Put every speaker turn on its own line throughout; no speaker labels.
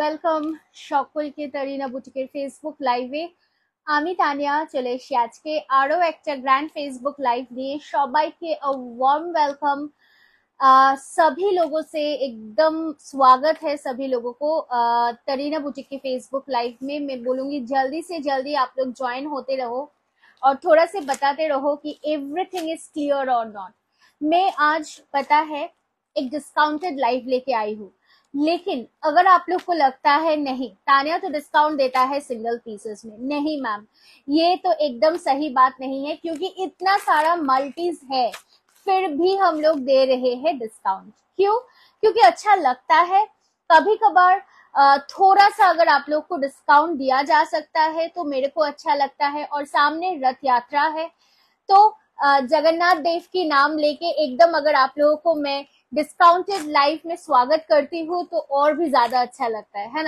Welcome সকলকে তারিনা বুটিকের Facebook লাইভে আমি তানিয়া চলে এসেছি আজকে আরও একটা গ্র্যান্ড ফেসবুক লাইভ নিয়ে সবাইকে ওয়ার্ম ওয়েলকাम सभी लोगों से एकदम स्वागत है सभी लोगों को तरीना बुटीक के फेसबुक लाइव में मैं बोलूंगी जल्दी से जल्दी आप लोग ज्वाइन होते रहो और थोड़ा से बताते रहो कि थिंग इज क्लियर और नॉट मैं आज पता है एक डिस्काउंटेड लाइव लेके आई हूँ लेकिन अगर आप लोग को लगता है नहीं तानिया तो डिस्काउंट देता है सिंगल पीसेस में नहीं मैम ये तो एकदम सही बात नहीं है क्योंकि इतना सारा मल्टीज है फिर भी हम लोग दे रहे हैं डिस्काउंट क्यों क्योंकि अच्छा लगता है कभी कभार थोड़ा सा अगर आप लोग को डिस्काउंट दिया जा सकता है तो मेरे को अच्छा लगता है और सामने रथ यात्रा है तो जगन्नाथ देव की नाम लेके एकदम अगर आप लोगों को मैं ডিসকাউন্টেড লাইফ মে স্বাগত करती হু তো ওর भी ज्यादा अच्छा लगता है है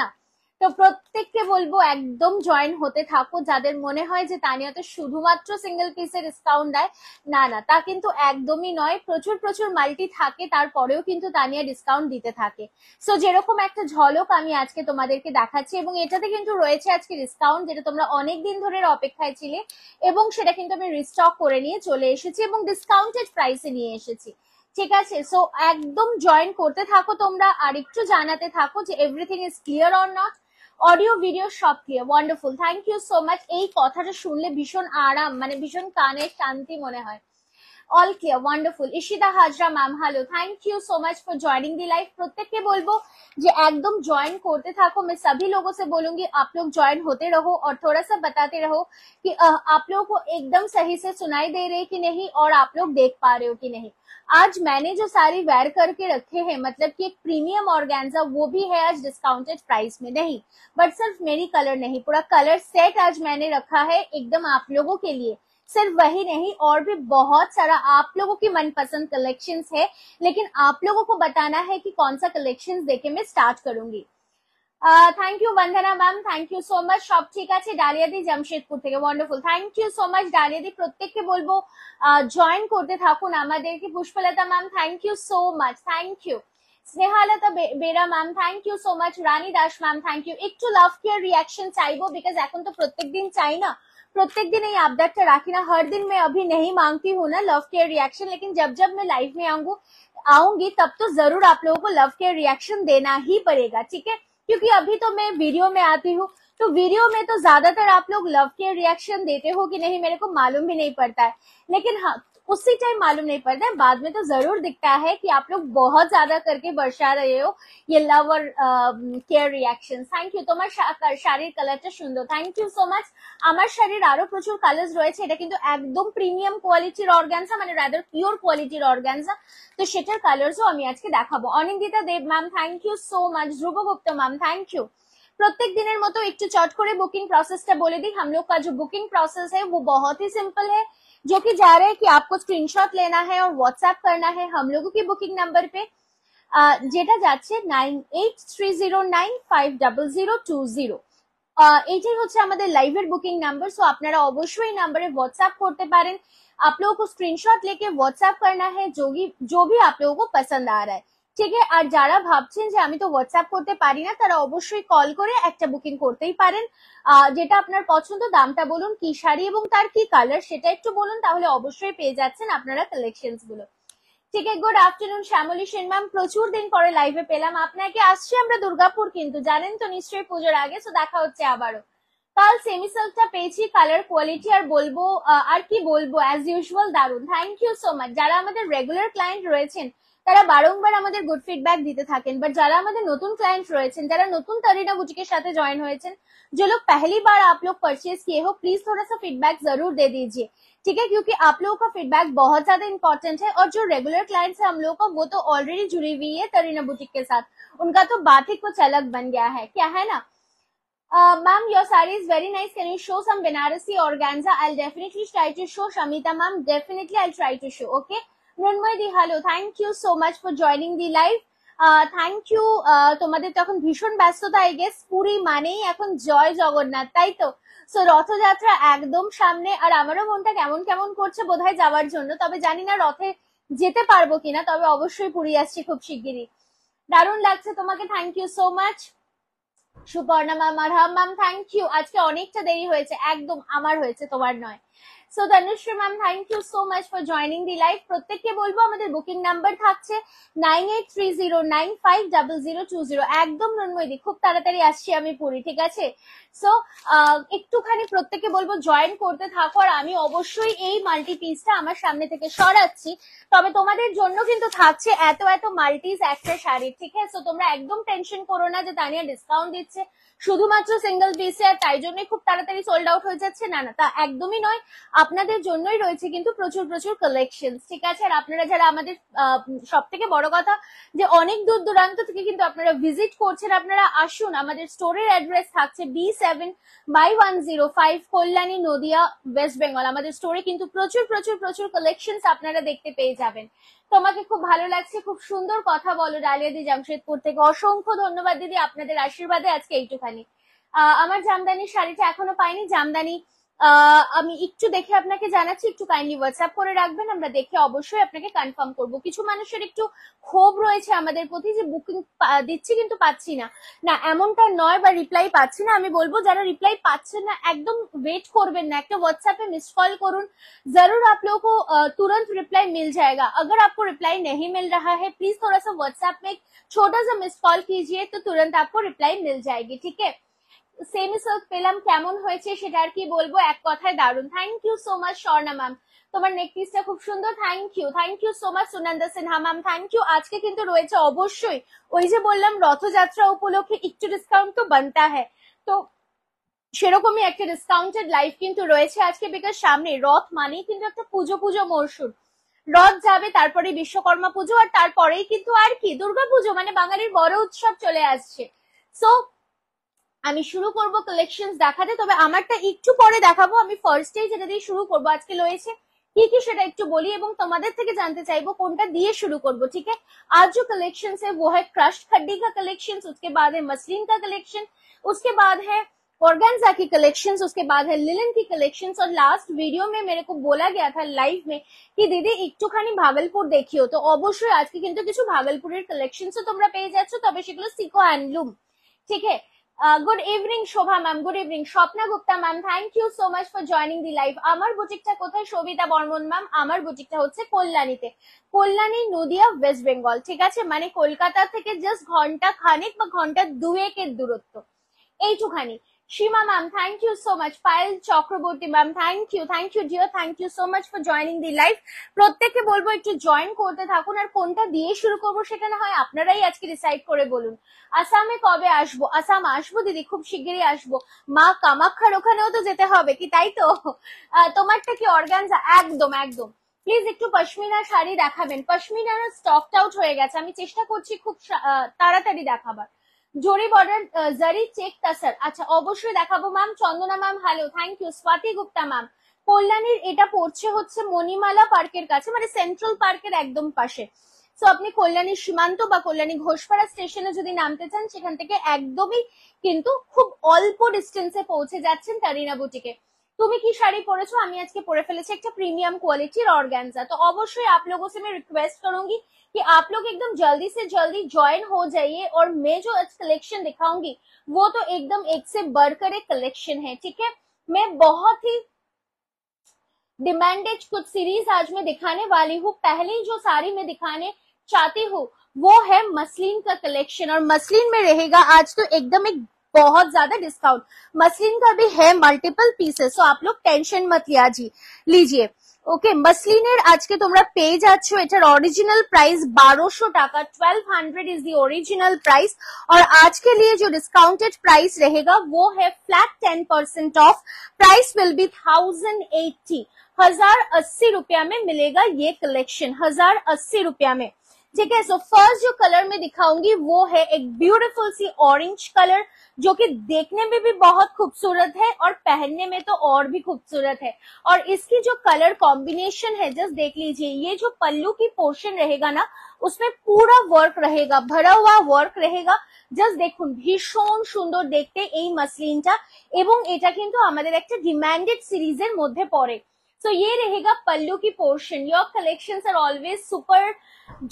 তো প্রত্যেককে বলবো একদম জয়েন হতে থাকো যাদের মনে হয় যে তানিয়া তো শুধুমাত্র সিঙ্গেল পিসে ডিসকাউন্ট দেয় না না তা কিন্তু একদমই নয় প্রচুর প্রচুর মাল্টি থাকে তারপরেও কিন্তু তানিয়া ডিসকাউন্ট দিতে থাকে সো যেরকম একটা ঝলক আমি আজকে তোমাদেরকে দেখাচ্ছি এবং এটাতে কিন্তু রয়েছে আজকে ডিসকাউন্ট যেটা তোমরা অনেক দিন ধরে অপেক্ষায় ছিলে এবং সেটা কিন্তু আমি রিস্টক করে নিয়ে চলে এসেছি এবং ডিসকাউন্টেড প্রাইসে নিয়ে এসেছি ঠিক আছে সো একদম জয়েন করতে থাকো তোমরা আর একটু জানাতে থাকো যে everything is clear or not audio video সব clear wonderful thank you so much এই কথাটা শুনলে ভীষণ আরাম মানে ভীষণ কানে শান্তি মনে হয় all clear wonderful Ishita Hazra ma'am hello thank you so much for joining the live প্রত্যেককে বলবো যে একদম ज्वाइन করতে থাকো मैं सभी लोगों से बोलूंगी आप लोग ज्वाइन होते रहो और थोड़ा सा बताते रहो कि आप लोगों को एकदम सही से सुनाई दे रहे कि नहीं और आप लोग देख पा रहे हो कि नहीं आज मैंने जो सारी वेयर करके रखे हैं मतलब कि एक प्रीमियम ऑर्गेन्जा वो भी है आज डिस्काउंटेड प्राइस में नहीं बट सिर्फ मेरी कलर नहीं पूरा कलर सेट आज मैंने रखा है एकदम आप लोगों के लिए सिर्फ वही नहीं और भी बहुत सारा आप लोगों की मनपसंद कलेक्शंस है लेकिन आप लोगों को बताना है कि कौन सा कलेक्शन देके मैं स्टार्ट करूंगी thank you Vandana ma'am thank you so much सब ठीक है डालिया दी जमशेदपुर थे wonderful thank you so much Dalia di प्रत्येक के बोलबो जॉइन करते থাকুন আমাদের কি Pushpalata ma'am thank you so much thank you Snehalata Bera ma'am thank you so much Rani Das ma'am thank you एक टू लव केयर रिएक्शन चाहिए बिकॉज एक् तो प्रत्येक दिन चाहिए प्रत्येक दिन ये आपदाक्टर राखी ना हर दिन मैं अभी नहीं मांगती हूँ ना लव केयर रिएक्शन लेकिन जब जब मैं लाइफ में आऊंगू आऊंगी तब तो जरूर आप लोगों को लव केयर रिएक्शन देना ही पड़ेगा ठीक है क्योंकि अभी तो मैं वीडियो में आती हूँ तो वीडियो में तो ज्यादातर आप लोग लव केयर रिएक्शन देते हो कि नहीं मेरे को मालूम भी नहीं पड़ता है लेकिन हाँ उसी टाइम मालूम नहीं पड़ता है बाद में तो जरूर दिखता है कि आप लोग बहुत ज्यादा करके बरसा रहे हो ये लव और केयर रिएक्शन থ্যাংক ইউ তোমার শাড়ির কালারটা সুন্দর থ্যাংক ইউ সো মাচ আমার শাড়ির আরো প্রচুর কালার্স রয়েছে এটা কিন্তু একদম প্রিমিয়াম কোয়ালিটির অর্গানসা মানে রাদার পিওর কোয়ালিটির অর্গানসা তো সেটার কালার্সও আমি আজকে দেখাবো Anindita Deb ma'am thank you so much Dhruba Gupta ma'am thank you प्रत्येक दिन मतो एक चट कर बुकिंग प्रोसेस का बोले दी हम लोग का जो बुकिंग प्रोसेस है वो बहुत ही सिंपल है जो कि जा रहे हैं कि आपको স্ক্রিনশট लेना है और व्हाट्सएप करना है हम लोगों के बुकिং নাম্বার पे যেটা যাচ্ছে nine eight three zero nine five double zero two zero এইটাই হচ্ছে আমাদের লাইভের বুকিং নাম্বার সো আপনারা অবশ্যই নাম্বারে व्हाट्सएप করতে পারেন आप लोगों को स्क्रीनशॉट लेके व्हाट्सएप करना है जो भी जो भी आप लोगों को पसंद आ रहा है থেকে আর যারা ভাবছেন যে আমি তো হোয়াটসঅ্যাপ করতে পারি না তারা অবশ্যই কল করে একটা বুকিং করতেই পারেন যেটা আপনার পছন্দ দামটা বলুন কি শাড়ি এবং তার কি কালার সেটা একটু বলুন তাহলে অবশ্যই পেয়ে যাচ্ছেন আপনারা কালেকশনস গুলো ঠিক আছে good afternoon Shyamali Sen ma'am প্রচুর দিন পরে লাইভে পেলাম আপনাকে আসছি আমরা দুর্গাপুর কিন্তু জানেন তো নিশ্চয়ই পুজোর আগে তো দেখা হচ্ছে আবারও কাল সেমি সিল্কটা পেয়েছি কালার কোয়ালিটি আর বলবো আর কি বলবো অ্যাজ ইউজুয়াল দারুন থ্যাংক ইউ সো মাচ যারা আমাদের রেগুলার ক্লায়েন্ট রয়েছেন তারা বারংবার আমাদের গুড ফিডব্যাক দিতে থাকেন বাট যারা আমাদের নতুন রয়েছেন যারা নতুন फीडबैक जरूर है क्योंकि आप लोगों का फीडबैक बहुत ज्यादा इंपॉर्टेंट है और जो रेगुलर क्लाइंट है हम लोगों का वो तो ऑलरेडी जुड़ी हुई है तरीना बुटीक के साथ उनका तो बात ही कुछ अलग बन गया है क्या है ना ma'am your sari is very nice can you show some Banarasi organza I definitely try to show Shamita ma'am definitely I try to show okay Mrinmoydi hello thank you so much for joining the live thank you তোমাদের তখন ভীষণ ব্যস্ততা I guess Puri মানেই এখন জয় জগন্নাথ তাই তো so Rathyatra একদম সামনে আর আমারও মনটা কেমন কেমন করছে বোধহয় যাওয়ার জন্য তবে জানি না রথে যেতে পারবো কিনা তবে অবশ্যই পুরী আসছি খুব শিগগিরই দারুণ লাগছে তোমাকে thank you so much Suparna ma'am আর হাম ম্যাম থ্যাংক ইউ আজকে অনেকটা দেরি হয়েছে একদম আমার হয়েছে তোমার নয় so Tanushree ma'am thank you so much for joining the live প্রত্যেককে বলবো আমাদের বুকিং নাম্বার থাকছে nine eight three zero nine five double zero two zero একদম নন্ময়দি খুব তাড়াতাড়ি আসছি আমি পুরী ঠিক আছে সো একটুখানি প্রত্যেকে বলবো জয়েন করতে থাকো আর আমি অবশ্যই এই মাল্টি পিসটা আমার সামনে থেকে সরাচ্ছি তবে তোমাদের জন্য কিন্তু থাকছে এত এত মাল্টিস একটা শাড়ি ঠিক আছে সো তোমরা একদম টেনশন করো না যে তানিয়া ডিসকাউন্ট দিচ্ছে শুধুমাত্র সিঙ্গেল পিসে আর তাই জন্যই খুব তাড়াতাড়ি সোল্ড আউট হয়ে যাচ্ছে না না তা একদমই নয় আপনাদের জন্যই রয়েছে কিন্তু প্রচুর প্রচুর কালেকশন ঠিক আছে আর আপনারা যারা আমাদের সব থেকে বড় কথা যে অনেক দূর দূরান্ত থেকে কিন্তু আপনারা ভিজিট করছেন আপনারা আসুন আমাদের স্টোরের অ্যাড্রেস থাকছে বিস seven by one zero five Kalyani Nadia West Bengal আমাদের স্টোরে কিন্তু প্রচুর প্রচুর প্রচুর কালেকশনস আপনারা দেখতে পেয়ে যাবেন তোমাকে খুব ভালো লাগছে খুব সুন্দর কথা বলো ডালিয়া দি জামশেদপুর থেকে অসংখ্য ধন্যবাদ দিদি আপনাদের আশীর্বাদে আজকে এইটুখানি আমার জামদানি শাড়িটা এখনো পাইনি জামদানি আমি একটু দেখে আপনাকে জানাচ্ছি একটু কাইন্ডলি হোয়াটসঅ্যাপ করে রাখবেন আমরা দেখে অবশ্যই আপনাকে কনফার্ম করব কিছু মানুষের একটু ক্ষোভ রয়েছে আমাদের প্রতি যে বুকিং দিচ্ছি কিন্তু পাচ্ছি না না এমনটা নয় বা রিপ্লাই পাচ্ছি না আমি বলবো যারা রিপ্লাই পাচ্ছেন না একদম ওয়েট করবেন না একটা হোয়াটসঅ্যাপে মিস কল করুন জরুর আপ लोगों তুরন্ত রিপ্লাই মিল যায়গা আগর আপকো রিপ্লাই নেহি মিল রাহা হ্যায় প্লিজ থোড়া সা হোয়াটসঅ্যাপ মে ছোটা সা छोटा কল কিজিয়ে তো তুরন্ত আপকো রিপ্লাই মিল रिप्लाई ঠিক হ্যায় সেমি সিল্ক পেলাম কেমন হয়েছে সেটা আর কি বলবো এক কথায় দারুণ thank you so much Swarna ma'am তোমার নেকলেসটা খুব সুন্দর thank you thank you so much Sunanda Sinha ma'am thank you আজকে কিন্তু রয়েছে অবশ্যই ওই যে বললাম রথযাত্রা উপলক্ষে একটু ডিসকাউন্ট তো বানতা হয় তো সেরকমই একটা ডিসকাউন্টেড লাইফ কিন্তু রয়েছে আজকে বিকজ সামনে রথ মানেই কিন্তু একটা পুজো পুজো মরশুম রথ যাবে তারপরে বিশ্বকর্মা পুজো আর তারপরেই কিন্তু আর কি দুর্গা পুজো মানে বাঙালির বড় উৎসব চলে আসছে সো আমি শুরু করব কালেকশনস দেখাতে তবে আমারটা একটু পরে দেখাবো আমি ফারস্টে যেটা দিয়ে শুরু করব আজকে লয়েছে কি কি সেটা একটু বলি এবং তোমাদের থেকে জানতে চাইবো কোনটা দিয়ে শুরু করব ঠিক আছে আজ যে কালেকশনস है वो है क्रश खड्डी का कलेक्शन उसके बाद है मस्लिन का कलेक्शन उसके बाद है ऑर्गेंजा की कलेक्शंस उसके बाद है लिलन की कलेक्शंस और लास्ट वीडियो में मेरे को बोला गया था लाइव में कि दीदी একটুখানি ভাগলপুর দেখিও তো অবশ্যই আজকে কিন্তু কিছু ভাগলপুরের কালেকশনস তো তোমরা পেয়ে যাচ্ছে তবে সেগুলো সিকো এন্ডলুম ঠিক আছে good evening Shobha ma'am good evening Swapna Gupta ma'am thank you so much for joining the live আমার বুটিকটা কোথায় সবিতা বর্মন ম্যাম আমার বুটিকটা হচ্ছে কল্যাণীতে কল্যাণী নদিয়া ওয়েস্ট বেঙ্গল ঠিক আছে মানে কলকাতা থেকে জাস্ট ঘন্টা খানেক বা ঘন্টা দুয়েকের দূরত্ব এইটুখানি Shima ma'am, thank you so much. Payal Chakraborty ma'am, thank you, thank you dear, thank you so much for joining the live. প্রত্যেককে বলবো একটু জয়েন করতে থাকুন আর কোনটা দিয়ে শুরু করব সেটা না হয় আপনারাই আজকে ডিসাইড করে বলুন আসামে কবে আসবো আসাম আসবো দিদি খুব শিগগিরই আসবো মা কামাক্ষার ওখানেও তো যেতে হবে কি তাই তো তোমারটা কি অর্গানজা একদম একদম প্লিজ একটু পশমিনা শাড়ি দেখাবেন পশমিনার স্টকড আউট হয়ে গেছে আমি চেষ্টা করছি খুব তাড়াতাড়ি দেখাবার জরি বর্ডার জারি চেক তাসার আচ্ছা অবশ্যই দেখাবো ma'am Chandana ma'am hello thank you Swati Gupta ma'am কল্যাণীর এটা পড়ছে হচ্ছে মণিমালা পার্কের কাছে মানে সেন্ট্রাল পার্কের একদম পাশে সো আপনি কল্যাণীর সীমান্ত বা কল্যাণী ঘোষপাড়া স্টেশনে যদি নামতে চান সেখান থেকে একদমই কিন্তু খুব অল্প ডিস্টেন্সে পৌঁছে যাচ্ছেন টারিনা বুটিকে তুমি কি শাড়ी পরেছো আমি আজके পরে ফেলেছি একটা प्रीमियम क्वालिटी ऑर्गेन्जा तो अवश्य आप लोगों से मैं रिक्वेस्ट करूंगी कि आप लोग एकदम जल्दी से जल्दी ज्वाइन हो जाइए और मैं जो आज कलेक्शन दिखाऊंगी वो तो एकदम एक से बढ़कर एक कलेक्शन है ठीक है मैं बहुत ही डिमांडेड कुछ सीरीज आज मैं दिखाने वाली हूँ पहली जो साड़ी मैं दिखाने चाहती हूँ वो है मसलिन का कलेक्शन और मसलिन में रहेगा आज तो एकदम एक बहुत ज्यादा डिस्काउंट मसलिन का भी है मल्टीपल पीसेस तो आप लोग टेंशन मत लिया जी लीजिए ओके मसलिन आज के तुम्हारा যাচ্ছ এটার ओरिजिनल प्राइस বারোশো টাকা twelve hundred is the original price और आज के लिए जो डिस्काउंटेड प्राइस रहेगा वो है flat ten percent off price will be thousand eighty हजार अस्सी रुपया में मिलेगा ये कलेक्शन हजार अस्सी रुपया में ठीक है सो फर्स्ट जो कलर में दिखाऊंगी वो है एक ब्यूटीफुल सी ऑरेंज कलर जो कि देखने में भी बहुत खूबसूरत है और पहनने में तो और भी खूबसूरत है और इसकी जो कलर कॉम्बिनेशन है जस्ट देख लीजिए ये जो पल्लू की पोर्शन रहेगा ना उसमें पूरा वर्क रहेगा भरा हुआ वर्क रहेगा जस्ट देखो भीषण सुंदर देखते मसलिन মাসলিনটা এবং এটা কিন্তু सो ये रहेगा पल्लू की portion your collection are always super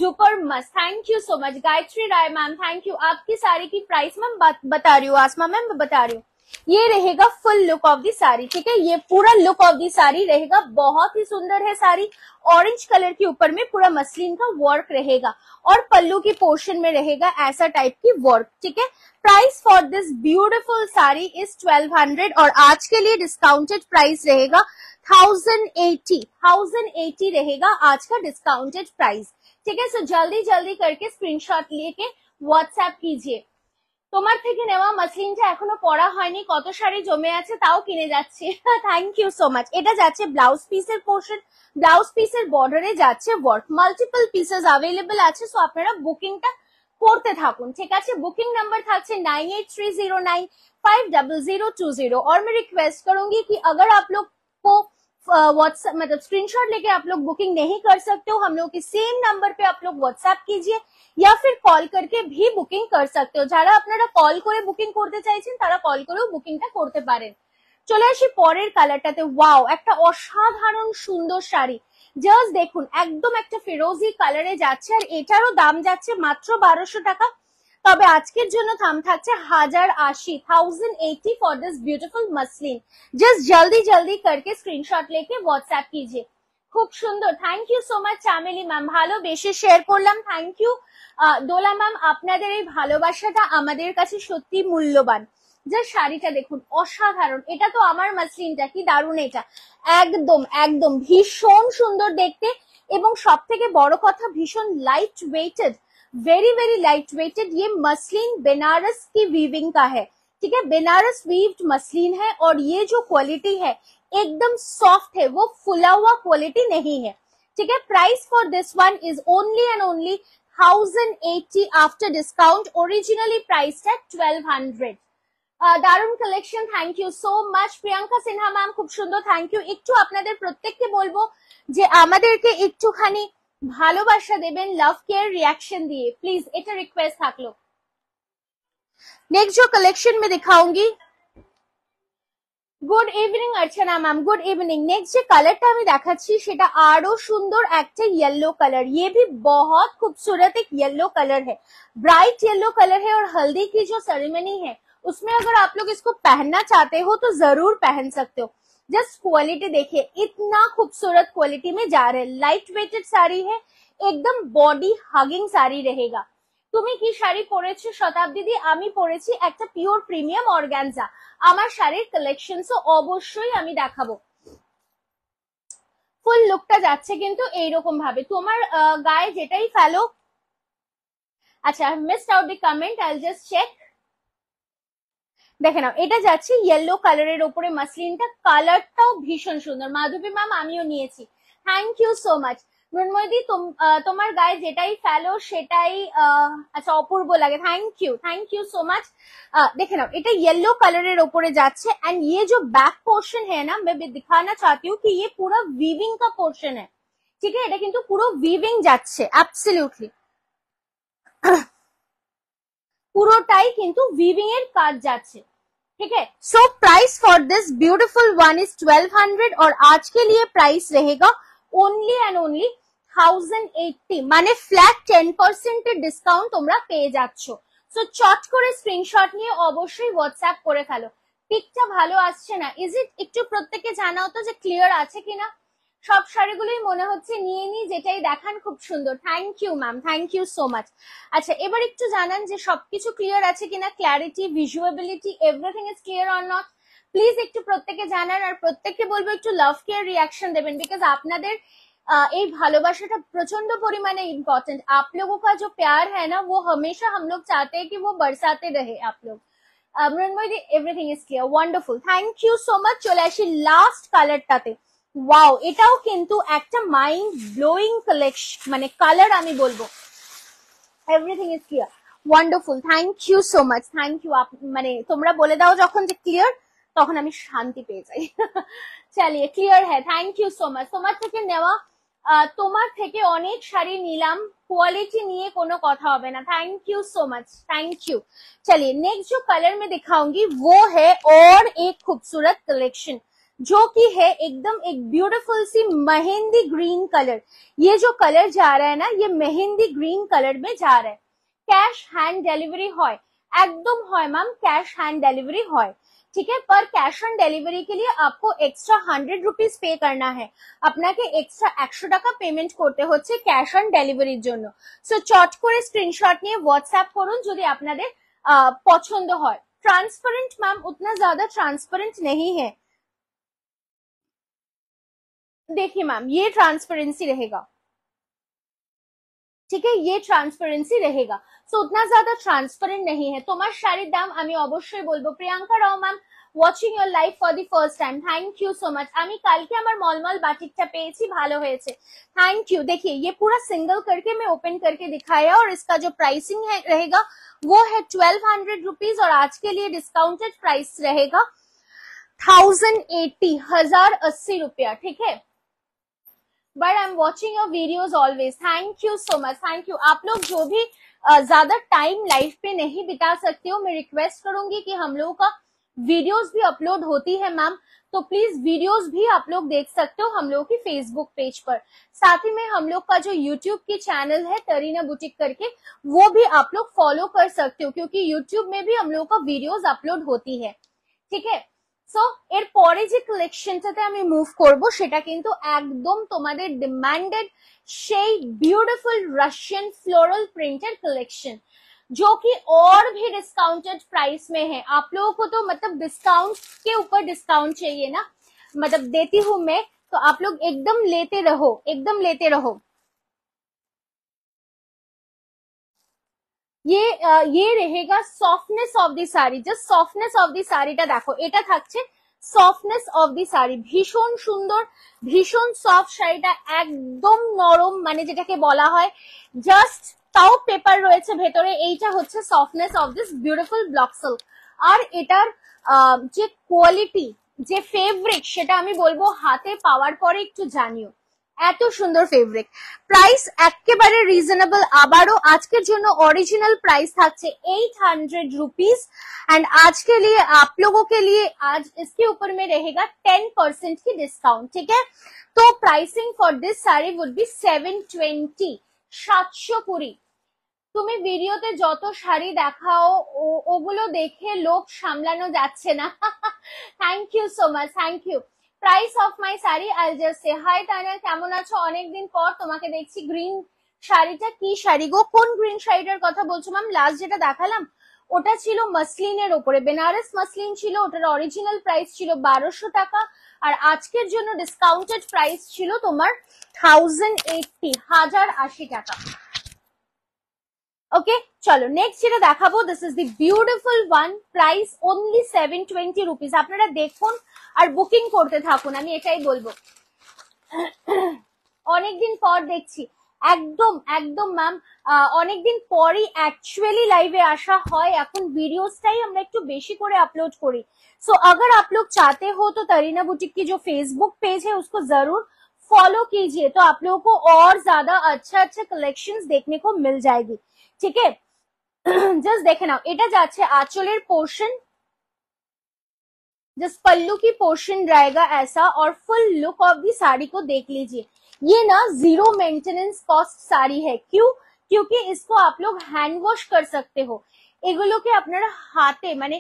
duper मस्त thank you so much Gayatri Rai ma'am thank you आपकी साड़ी की प्राइस मैम बता रही हूँ आसमा मैम बता रही हूँ ये रहेगा full look of the sari ठीक है ये पूरा लुक ऑफ दी साड़ी रहेगा बहुत ही सुंदर है साड़ी ऑरेंज कलर के ऊपर में पूरा मसलिन का वर्क रहेगा और पल्लू की पोर्शन में रहेगा ऐसा टाइप की वर्क ठीक है price for this beautiful sari is 1200 और आज के लिए डिस्काउंटेड प्राइस रहेगा थाउजेंड एटी थाउजेंड एटी रहेगा आज का डिस्काउंटेड प्राइस ঠিক আছে জলদি জলদি करके স্ক্রিনশট लेके হোয়াটসঅ্যাপ कीजिए তোমার থেকে নেওয়া মাসলিনটা এখনো পড়া হয়নি কত শাড়ি জমে আছে তাও কিনে যাচ্ছে থ্যাংক ইউ সো মাচ এটা যাচ্ছে ব্লাউজ পিসের পোর্শন ব্লাউজ পিসের বর্ডারে যাচ্ছে ওয়ার্ক মাল্টিপল পিসেস অ্যাভেলেবল আছে সো আপনারা বুকিংটা করতে থাকুন ঠিক আছে বুকিং নাম্বার থাকছে nine eight three zero nine five double zero two zero আর আমি রিকোয়েস্ট করুন কি আগর आप लोग व्हाट्सएप uh, मतलब स्क्रीनशॉट लेके आप लोग बुकिंग नहीं कर सकते हो हम लोग के सेम नंबर पे आप लोग व्हाट्सएप कीजिए या ফির কল করকে ভি বুকিং কর सकते हो যারা আপনারা কল করে বুকিং করতে চাইছেন তারা কল করেও বুকিংটা করতে পারেন চলে আসি পরের কালারটাতে ওয়াও একটা অসাধারণ সুন্দর শাড়ি জাস্ট দেখুন একদম একটা ফিরোজি কালারে যাচ্ছে আর এটারও দাম যাচ্ছে মাত্র বারোশো টাকা তবে আজকের জন্য থাম থাকছে হাজার আশি thousand eighty for this beautiful muslin just জলদি জলদি করকে স্ক্রিনশট লেখে হোয়াটসঅ্যাপ কিজে খুব সুন্দর thank you so much Chameli ma'am ভালোবেসে শেয়ার করলাম থ্যাংক ইউ দোলা ম্যাম আপনাদের এই ভালোবাসাটা আমাদের কাছে সত্যি মূল্যবান যা শাড়িটা দেখুন অসাধারণ এটা তো আমার মাসলিনটা কি দারুণ এটা একদম একদম ভীষণ সুন্দর দেখতে এবং সব থেকে বড় কথা ভীষণ light weighted very very light weighted ये मसलिन बेनारस की वीविंग का है ठीक है बेनारस वीव्ड मसलिन है और ये जो क्वालिटी है एकदम सॉफ्ट है वो फुला हुआ क्वालिटी नहीं है ठीक है price for this one is only and only thousand eighty after discount originally price है ट्वेल्व हंड्रेड দারুণ collection thank you so much Priyanka Sinha ma'am খুব সুন্দর থ্যাংক ইউ একটু আপনাদের প্রত্যেককে বলবো যে আমাদেরকে একটুখানি ভালোবাসা দেবেন লাভ কেয়ার रिएक्शन दिए प्लीज এটা रिक्वेस्ट থাকলো नेक्स्ट जो कलेक्शन में दिखाऊंगी good evening Archana ma'am good evening next যে কালারটা আমি দেখাচ্ছি সেটা আরো সুন্দর একটা येलो कलर ये भी बहुत खूबसूरत एक येलो कलर है ब्राइट येलो कलर है और हल्दी की जो सेरेमनी है उसमें अगर आप लोग इसको पहनना चाहते हो तो जरूर पहन सकते हो जस्ट क्वालिटी देखिए इतना खूबसूरत क्वालिटी में जा रहे है लाइट वेटेड साड़ी है একদম বডি হাগিং শাড়ি रहेगा তুমি কি শাড়ি পরেছো শতাব্দী দি আমি পরেছি একটা পিওর প্রিমিয়াম অর্গানজা আমার শাড়ির কালেকশনসও অবশ্যই আমি দেখাবো ফুল লুকটা যাচ্ছে কিন্তু এইরকম ভাবে তোমার গায়ে যেটাই ফেলো আচ্ছা missed out the comment I just check দেখে নাও এটা যাচ্ছে ইয়েলো কালারের ওপরে মাসলিনটা কালারটাও ভীষণ সুন্দর মাধবী ম্যাম আমিও নিয়েছি থ্যাংক ইউ সো মাচ মৃন্ময়দি তোমার গায়ে যেটাই ফেলো সেটাই আচ্ছা অপূর্ব লাগে thank you thank you so much দেখে নাও এটা ইয়েলো কালারের ওপরে যাচ্ছে অ্যান্ড ইয়ে যে ব্যাক পোর্শন হ্যাঁ না মে দেখানা दिखाना चाहती কি कि ये पूरा वीविंग का पोर्शन है ठीक এটা কিন্তু পুরো ভিভিং যাচ্ছে অ্যাবসলিউটলি পুরোটাই কিন্তু উইভিং এর কাজ যাচ্ছে ঠিক আছে so price for this beautiful one is twelve hundred और আজকে লিয়ে প্রাইস রেগা रहेगा অ্যান্ড एंड থাউজেন্ড এইটটি মানে ফ্ল্যাট টেন পার্সেন্টের ডিসকাউন্ট তোমরা পেয়ে যাচ্ছ সো চট করে স্ক্রিনশট নিয়ে অবশ্যই হোয়াটসঅ্যাপ করে ফেলো পিকটা ভালো আসছে না ইজ ইট একটু প্রত্যেকে জানাও তো যে ক্লিয়ার আছে কিনা সব শাড়িগুলোই মনে হচ্ছে নিয়ে নি যেটাই দেখান খুব সুন্দর thank you ma'am thank you so much আচ্ছা এবার একটু জানান যে সবকিছু ক্লিয়ার আছে কিনা clarity visibility everything is clear or not please একটু প্রত্যেকে জানান আর প্রত্যেককে বলবো একটু লাভ কেয়ার রিয়াকশন দেবেন বিকজ আপনাদের এই ভালোবাসাটা প্রচন্ড পরিমাণে ইম্পর্টেন্ট আপ লোক का जो प्यार है ना চাতে কি বরসাতে রে चाहते हैं कि everything is clear wonderful thank you so much চলে আসি লাস্ট কালারটাতে ওয়াও এটাও কিন্তু একটা মাইন্ড ব্লোয়িং কালেকশন মানে কালার আমি বলবো everything is clear wonderful thank you so much thank you মানে তোমরা বলে দাও যখন যে ক্লিয়ার তখন আমি শান্তি পেয়ে যাই চালিয়ে ক্লিয়ার হ্যাঁ থ্যাংক ইউ সো মাচ তোমার থেকে নেওয়া তোমার থেকে অনেক শাড়ি নিলাম কোয়ালিটি নিয়ে কোনো কথা হবে না thank you so much thank you চলিয়ে নেক্সট যে কালার মে दिखाऊंगी ও है ওর এক খুবসুরত কালেকশন जो कि है एकदम एक ब्यूटीफुल सी मेहंदी ग्रीन कलर ये जो कलर जा रहा है ना ये मेहंदी ग्रीन कलर में जा रहा है कैश हैंड डिलीवरी हो एकदम हो मैम कैश हैंड डिलीवरी हो ठीक है पर कैश ऑन डिलीवरी के लिए आपको एक्स्ट्रा हंड्रेड रुपीज पे करना है अपना के एक्स्ट्रा एक्शो পেমেন্ট पेमेंट करते ক্যাশ कैश ऑन জন্য स्क्रीनशॉट চট করে कर নিয়ে হোয়াটসঅ্যাপ করুন যদি আপনাদের পছন্দ হয় ट्रांसपेरेंट मैम उतना ज्यादा ट्रांसपेरेंट नहीं है देखिए मैम ये ट्रांसपेरेंसी रहेगा ठीक है ये ट्रांसपेरेंसी रहेगा सो उतना ज्यादा ट्रांसपेरेंट नहीं है तुम्हार शारी दाम अवश्य बोलो Priyanka Priyanka ma'am ma'am your life for for the first time thank you so much कल के আমার মলমল বাটিকটা थैंक यू देखिए ये पूरा सिंगल करके मैं ओपन करके दिखाया और इसका जो प्राइसिंग है रहेगा वो है ट्वेल्व हंड्रेड रुपीज और आज के लिए डिस्काउंटेड प्राइस रहेगा थाउजेंड एटी हजार अस्सी रुपया ठीक है but I am watching your videos always thank you so much thank you आप लोग जो भी ज्यादा टाइम लाइफ पे नहीं बिता सकते हो मैं रिक्वेस्ट करूंगी कि हम लोगों का वीडियोस भी अपलोड होती है मैम तो प्लीज वीडियोस भी आप लोग देख सकते हो हम लोग की फेसबुक पेज पर साथ ही में हम लोग का जो यूट्यूब की चैनल है तरीना बुटीक करके वो भी आप लोग फॉलो कर सकते हो क्योंकि यूट्यूब में भी हम लोग का वीडियोस अपलोड होती है ठीक है সো এর পরে যে কালেকশনটাতে আমি মুভ করব সেটা কিন্তু একদম তোমাদের ডিমান্ডেড সেই beautiful Russian floral printed collection जो कि और भी डिस्काउंटेड प्राइस में है आप लोगों को तो मतलब डिस्काउंट के ऊपर डिस्काउंट चाहिए ना मतलब देती हूं मैं तो आप लोग एकदम लेते रहो एकदम लेते रहो ये ये रहेगा softness of the sari just softness of the শাড়িটা দেখো এটা থাকছে সফটনেস অফ দি শাড়ি ভীষণ সুন্দর ভীষণ সফট শাড়িটা একদম নরম মানে যেটাকে বলা হয় জাস্ট তাও পেপার রয়েছে ভেতরে এইটা হচ্ছে softness of this beautiful block আর এটার যে কোয়ালিটি যে ফেব্রিক সেটা আমি বলবো হাতে পাওয়ার পরে একটু জানিও এত সুন্দর ফেব্রিক প্রাইস একেবারে রিজনেবল আবারও আজকের জন্য অরিজিনাল প্রাইস থাকছে এইট হান্ড্রেড রুপিস অ্যান্ড আজকে লিয়ে लिए आप लोगों के लिए आज इसके ऊपर में रहेगा टेन परसेंट की डिस्काउंट ठीक है तो प्राइसिंग फॉर दिस টোয়েন্টি সাতশো কুড়ি তুমি ভিডিওতে যত শাড়ি দেখাও ওগুলো দেখে লোক সামলানো যাচ্ছে না thank you so much thank you price of my sari I just say hi টাইনার কেমন আছো অনেকদিন পর তোমাকে দেখছি গ্রিন শাড়িটা কি শাড়ি গো কোন গ্রিন শাড়িটার কথা বলছো ম্যাম লাস্ট যেটা দেখালাম ওটা ছিল মাসলিনের ওপরে বেনারস মাসলিন ছিল ওটার অরিজিনাল প্রাইস ছিল বারোশো টাকা আর আজকের জন্য ডিসকাউন্টেড প্রাইস ছিল তোমার থাউজেন্ড এইটটি হাজার আশি টাকা ওকে চলো নেক্সট যেটা দেখাবো this is the beautiful one price only seven twenty rupees আপনারা দেখুন আর বুকিং করতে থাকুন আমি এটাই বলবো অনেকদিন পর দেখছি একদম একদম ম্যাম অনেকদিন পরই অ্যাকচুয়ালি লাইভে আসা হয় এখন ভিডিওসটাই আমরা একটু বেশি করে আপলোড করি সো अगर আপ লোক চাতে हो তো তারিনা বুটিক কি ফেসবুক পেজ হে উসকো জরুর ফলো কিজিয়ে তো तो आप लोगों আচ্ছা और ज्यादा अच्छा अच्छा ठीक है जस्ट देखे নাও এটা যাচ্ছে আঁচলের পোর্শন जस्ट पल्लू की पोर्शन रहेगा ऐसा और full look of the sari को देख लीजिए ये ना जीरो मेंटेनेंस कॉस्ट साड़ी है क्यों क्योंकि इसको आप लोग हैंड वॉश कर सकते हो এগুলোকে আপনারা হাতে মানে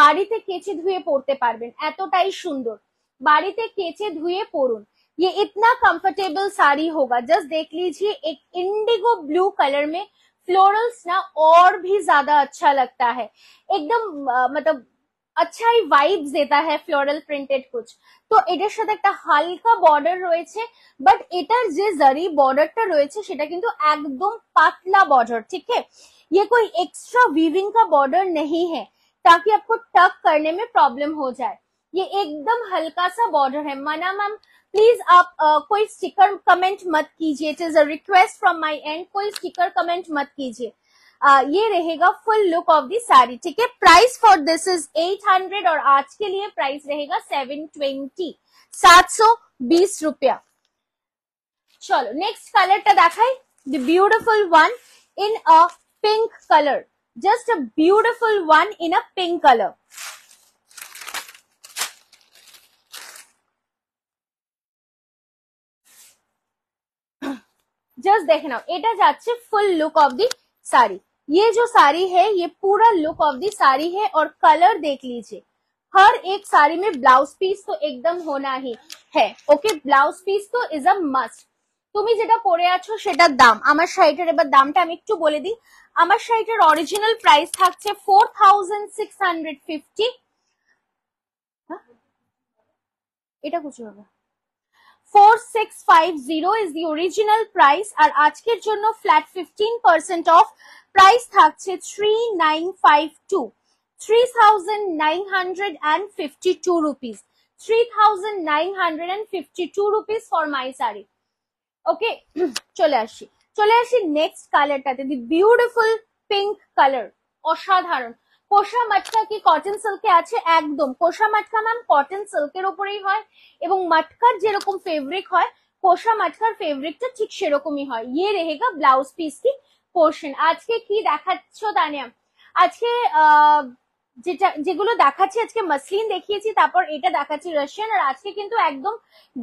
বাড়িতে কেচে ধুয়ে পড়তে পারবেন এতটাই সুন্দর বাড়িতে केचे धुए পরুন ये इतना कंफर्टेबल साड़ी होगा जस्ट देख लीजिए एक इंडिगो ब्लू कलर में फ्लोरल्स ना और भी ज्यादा अच्छा लगता है एकदम आ, मतलब আচ্ছাই ভাইবস দেতা হ্যায় ফ্লোরাল প্রিন্টেড কুচ তো এটার সাথে একটা হালকা বর্ডার রয়েছে বাট এটার যে জারি বর্ডারটা রয়েছে সেটা কিন্তু একদম পাতলা বর্ডার ঠিক है ये कोई एक्स्ट्रा वीविंग का बॉर्डर नहीं है ताकि आपको टक करने में प्रॉब्लम हो जाए ये एकदम हल्का सा बॉर्डर है मना मैम प्लीज आप uh, कोई स्टिकर कमेंट मत कीजिए it is a request from my and कोई स्टिकर कमेंट मत कीजिए uh, ये रहेगा full look of the sari ठीक है प्राइस फॉर दिस इज 800 और आज के लिए प्राइस रहेगा 720 बीस रुपया चलो कलर নেক্সট কালারটা है the beautiful one in a pink colour just a beautiful one in a pink colour just देखना एटा जाच्छे full look of the sari ये जो साड़ी है ये पूरा लुक ऑफ दी साड़ी है और कलर देख लीजिए हर एक साड़ी में ब्लाउज पीस तो एकदम होना ही है ओके ब्लाउज पीस तो इज अ मस्ट তুমি four six five zero is the original price আর আজকের জন্য flat fifteen percent off price থাকছে three nine five two three thousand nine hundred and fifty two rupees three thousand nine hundred and fifty two rupees for my sari okay চলে আসি চলে আসি next কালারটাতে the beautiful pink colour অসাধারণ কোষা মাটকা কি cotton সিল্কে আছে একদম কোষা মাটকা ম্যাম কটন সিল্কের ওপরেই হয় এবং মাটকার যেরকম ফেব্রিক হয় কোষা মাটকার ফেব্রিকটা ঠিক সেরকমই হয় ইয়ে রেহেগা ব্লাউজ পিস কি পোর্শন আজকে কি দেখাচ্ছ দানিয়াম আজকে যেটা যেগুলো দেখাচ্ছি আজকে মাসলিন দেখিয়েছি তারপর এটা দেখাচ্ছি রাশিয়ান আর আজকে কিন্তু একদম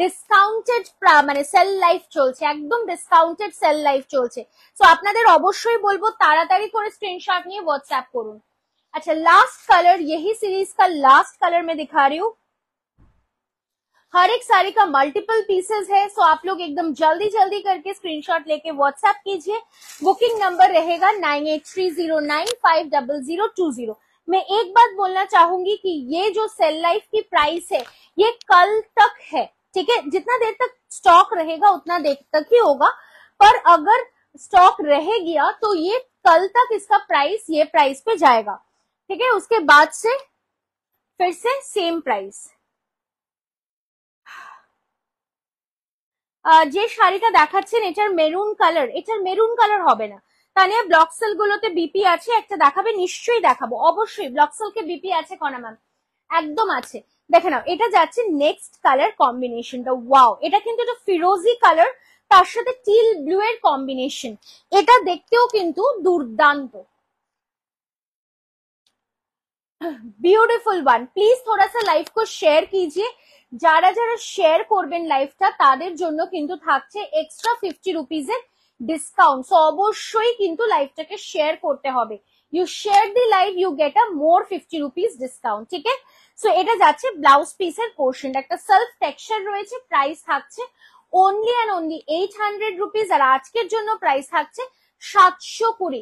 ডিসকাউন্টেড মানে সেল লাইফ চলছে একদম ডিসকাউন্টেড সেল লাইফ চলছে তো আপনাদের অবশ্যই বলবো তাড়াতাড়ি করে স্ক্রিনশট নিয়ে হোয়াটসঅ্যাপ করুন अच्छा लास्ट कलर यही सीरीज का लास्ट कलर मैं दिखा रही हूं हर एक साड़ी का मल्टीपल पीसेस है सो आप लोग एकदम जल्दी जल्दी करके स्क्रीनशॉट लेके व्हाट्सएप कीजिए बुकिंग नंबर रहेगा nine eight three zero nine five double zero two zero मैं एक बात बोलना चाहूंगी कि ये जो सेल लाइफ की प्राइस है ये कल तक है ठीक है जितना देर तक स्टॉक रहेगा उतना देर तक ही होगा पर अगर स्टॉक रह गया तो ये कल तक इसका प्राइस ये प्राइस पे जाएगा ठीक है उसके बाद से फिर से सेम प्राइस যে শাড়িটা দেখাচ্ছেন এটার মেরুন কালার এটার মেরুন কালার হবে না তা নিয়ে ব্লকসেল গুলোতে বিপি আছে একটা দেখাবে নিশ্চয়ই দেখাবো অবশ্যই ব্লকসেলকে বিপি আছে কনা ম্যাম একদম আছে দেখে নাও এটা যাচ্ছে নেক্সট কালার কম্বিনেশনটা ওয়াও এটা কিন্তু একটা ফিরোজি কালার তার সাথে টিল ব্লু এর কম্বিনেশন এটা দেখতেও কিন্তু দুর্দান্ত বিউটিফুল ওয়ান প্লিজ थोड़ा सा लाइफ को शेयर कीजिए যারা যারা শেয়ার করবেন লাইফটা তাদের জন্য কিন্তু থাকছে এক্সট্রা ফিফটি রুপিজ এর ডিসকাউন্ট সো অবশ্যই কিন্তু লাইফটাকে শেয়ার করতে হবে you share the life you get a more fifty rupees discount ঠিক আছে সো এটা যাচ্ছে ব্লাউজ পিস এর পোর্শন একটা সেলফ টেক্সচার রয়েছে প্রাইস থাকছে only and only eight hundred rupees আর আজকের জন্য প্রাইস থাকছে সাতশো কুড়ি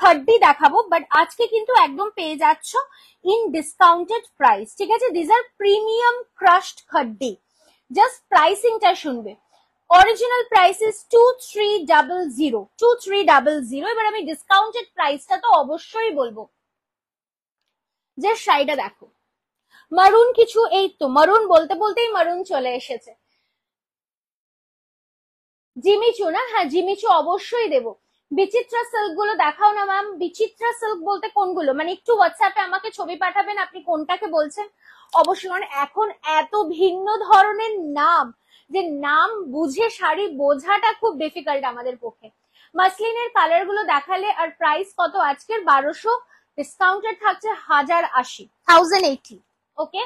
খাড্ডি দেখাবো বাট আজকে কিন্তু একদম পেয়ে যাচ্ছ ইন ডিসকাউন্টেড প্রাইস ঠিক আছে these are premium crushed khaddi just প্রাইসিংটা শুনবে original price is two three double zero two three double zero এবার আমি ডিসকাউন্টেড প্রাইসটা তো অবশ্যই বলবো যে শাড়িটা দেখো মারুন কিছু এই তো মারুন বলতে বলতেই মারুন চলে এসেছে জিমিচু না হ্যাঁ জিমিচু অবশ্যই দেবো বিচিত্র সিল্ক গুলো দেখাও না ম্যাম বিচিত্র সিল্ক বলতে কোনগুলো মানে একটু হোয়াটসঅ্যাপে আমাকে ছবি পাঠাবেন আপনি কোনটাকে বলছেন অবশ্যই মানে এখন এত ভিন্ন ধরনের নাম যে নাম বুঝে শাড়ি বোঝাটা খুব ডিফিকাল্ট আমাদের পক্ষে মাসলিনের কালার গুলো দেখালে আর প্রাইস কত আজকের বারোশো ডিসকাউন্টেড থাকছে হাজার আশি থাউজেন্ড এইটি ওকে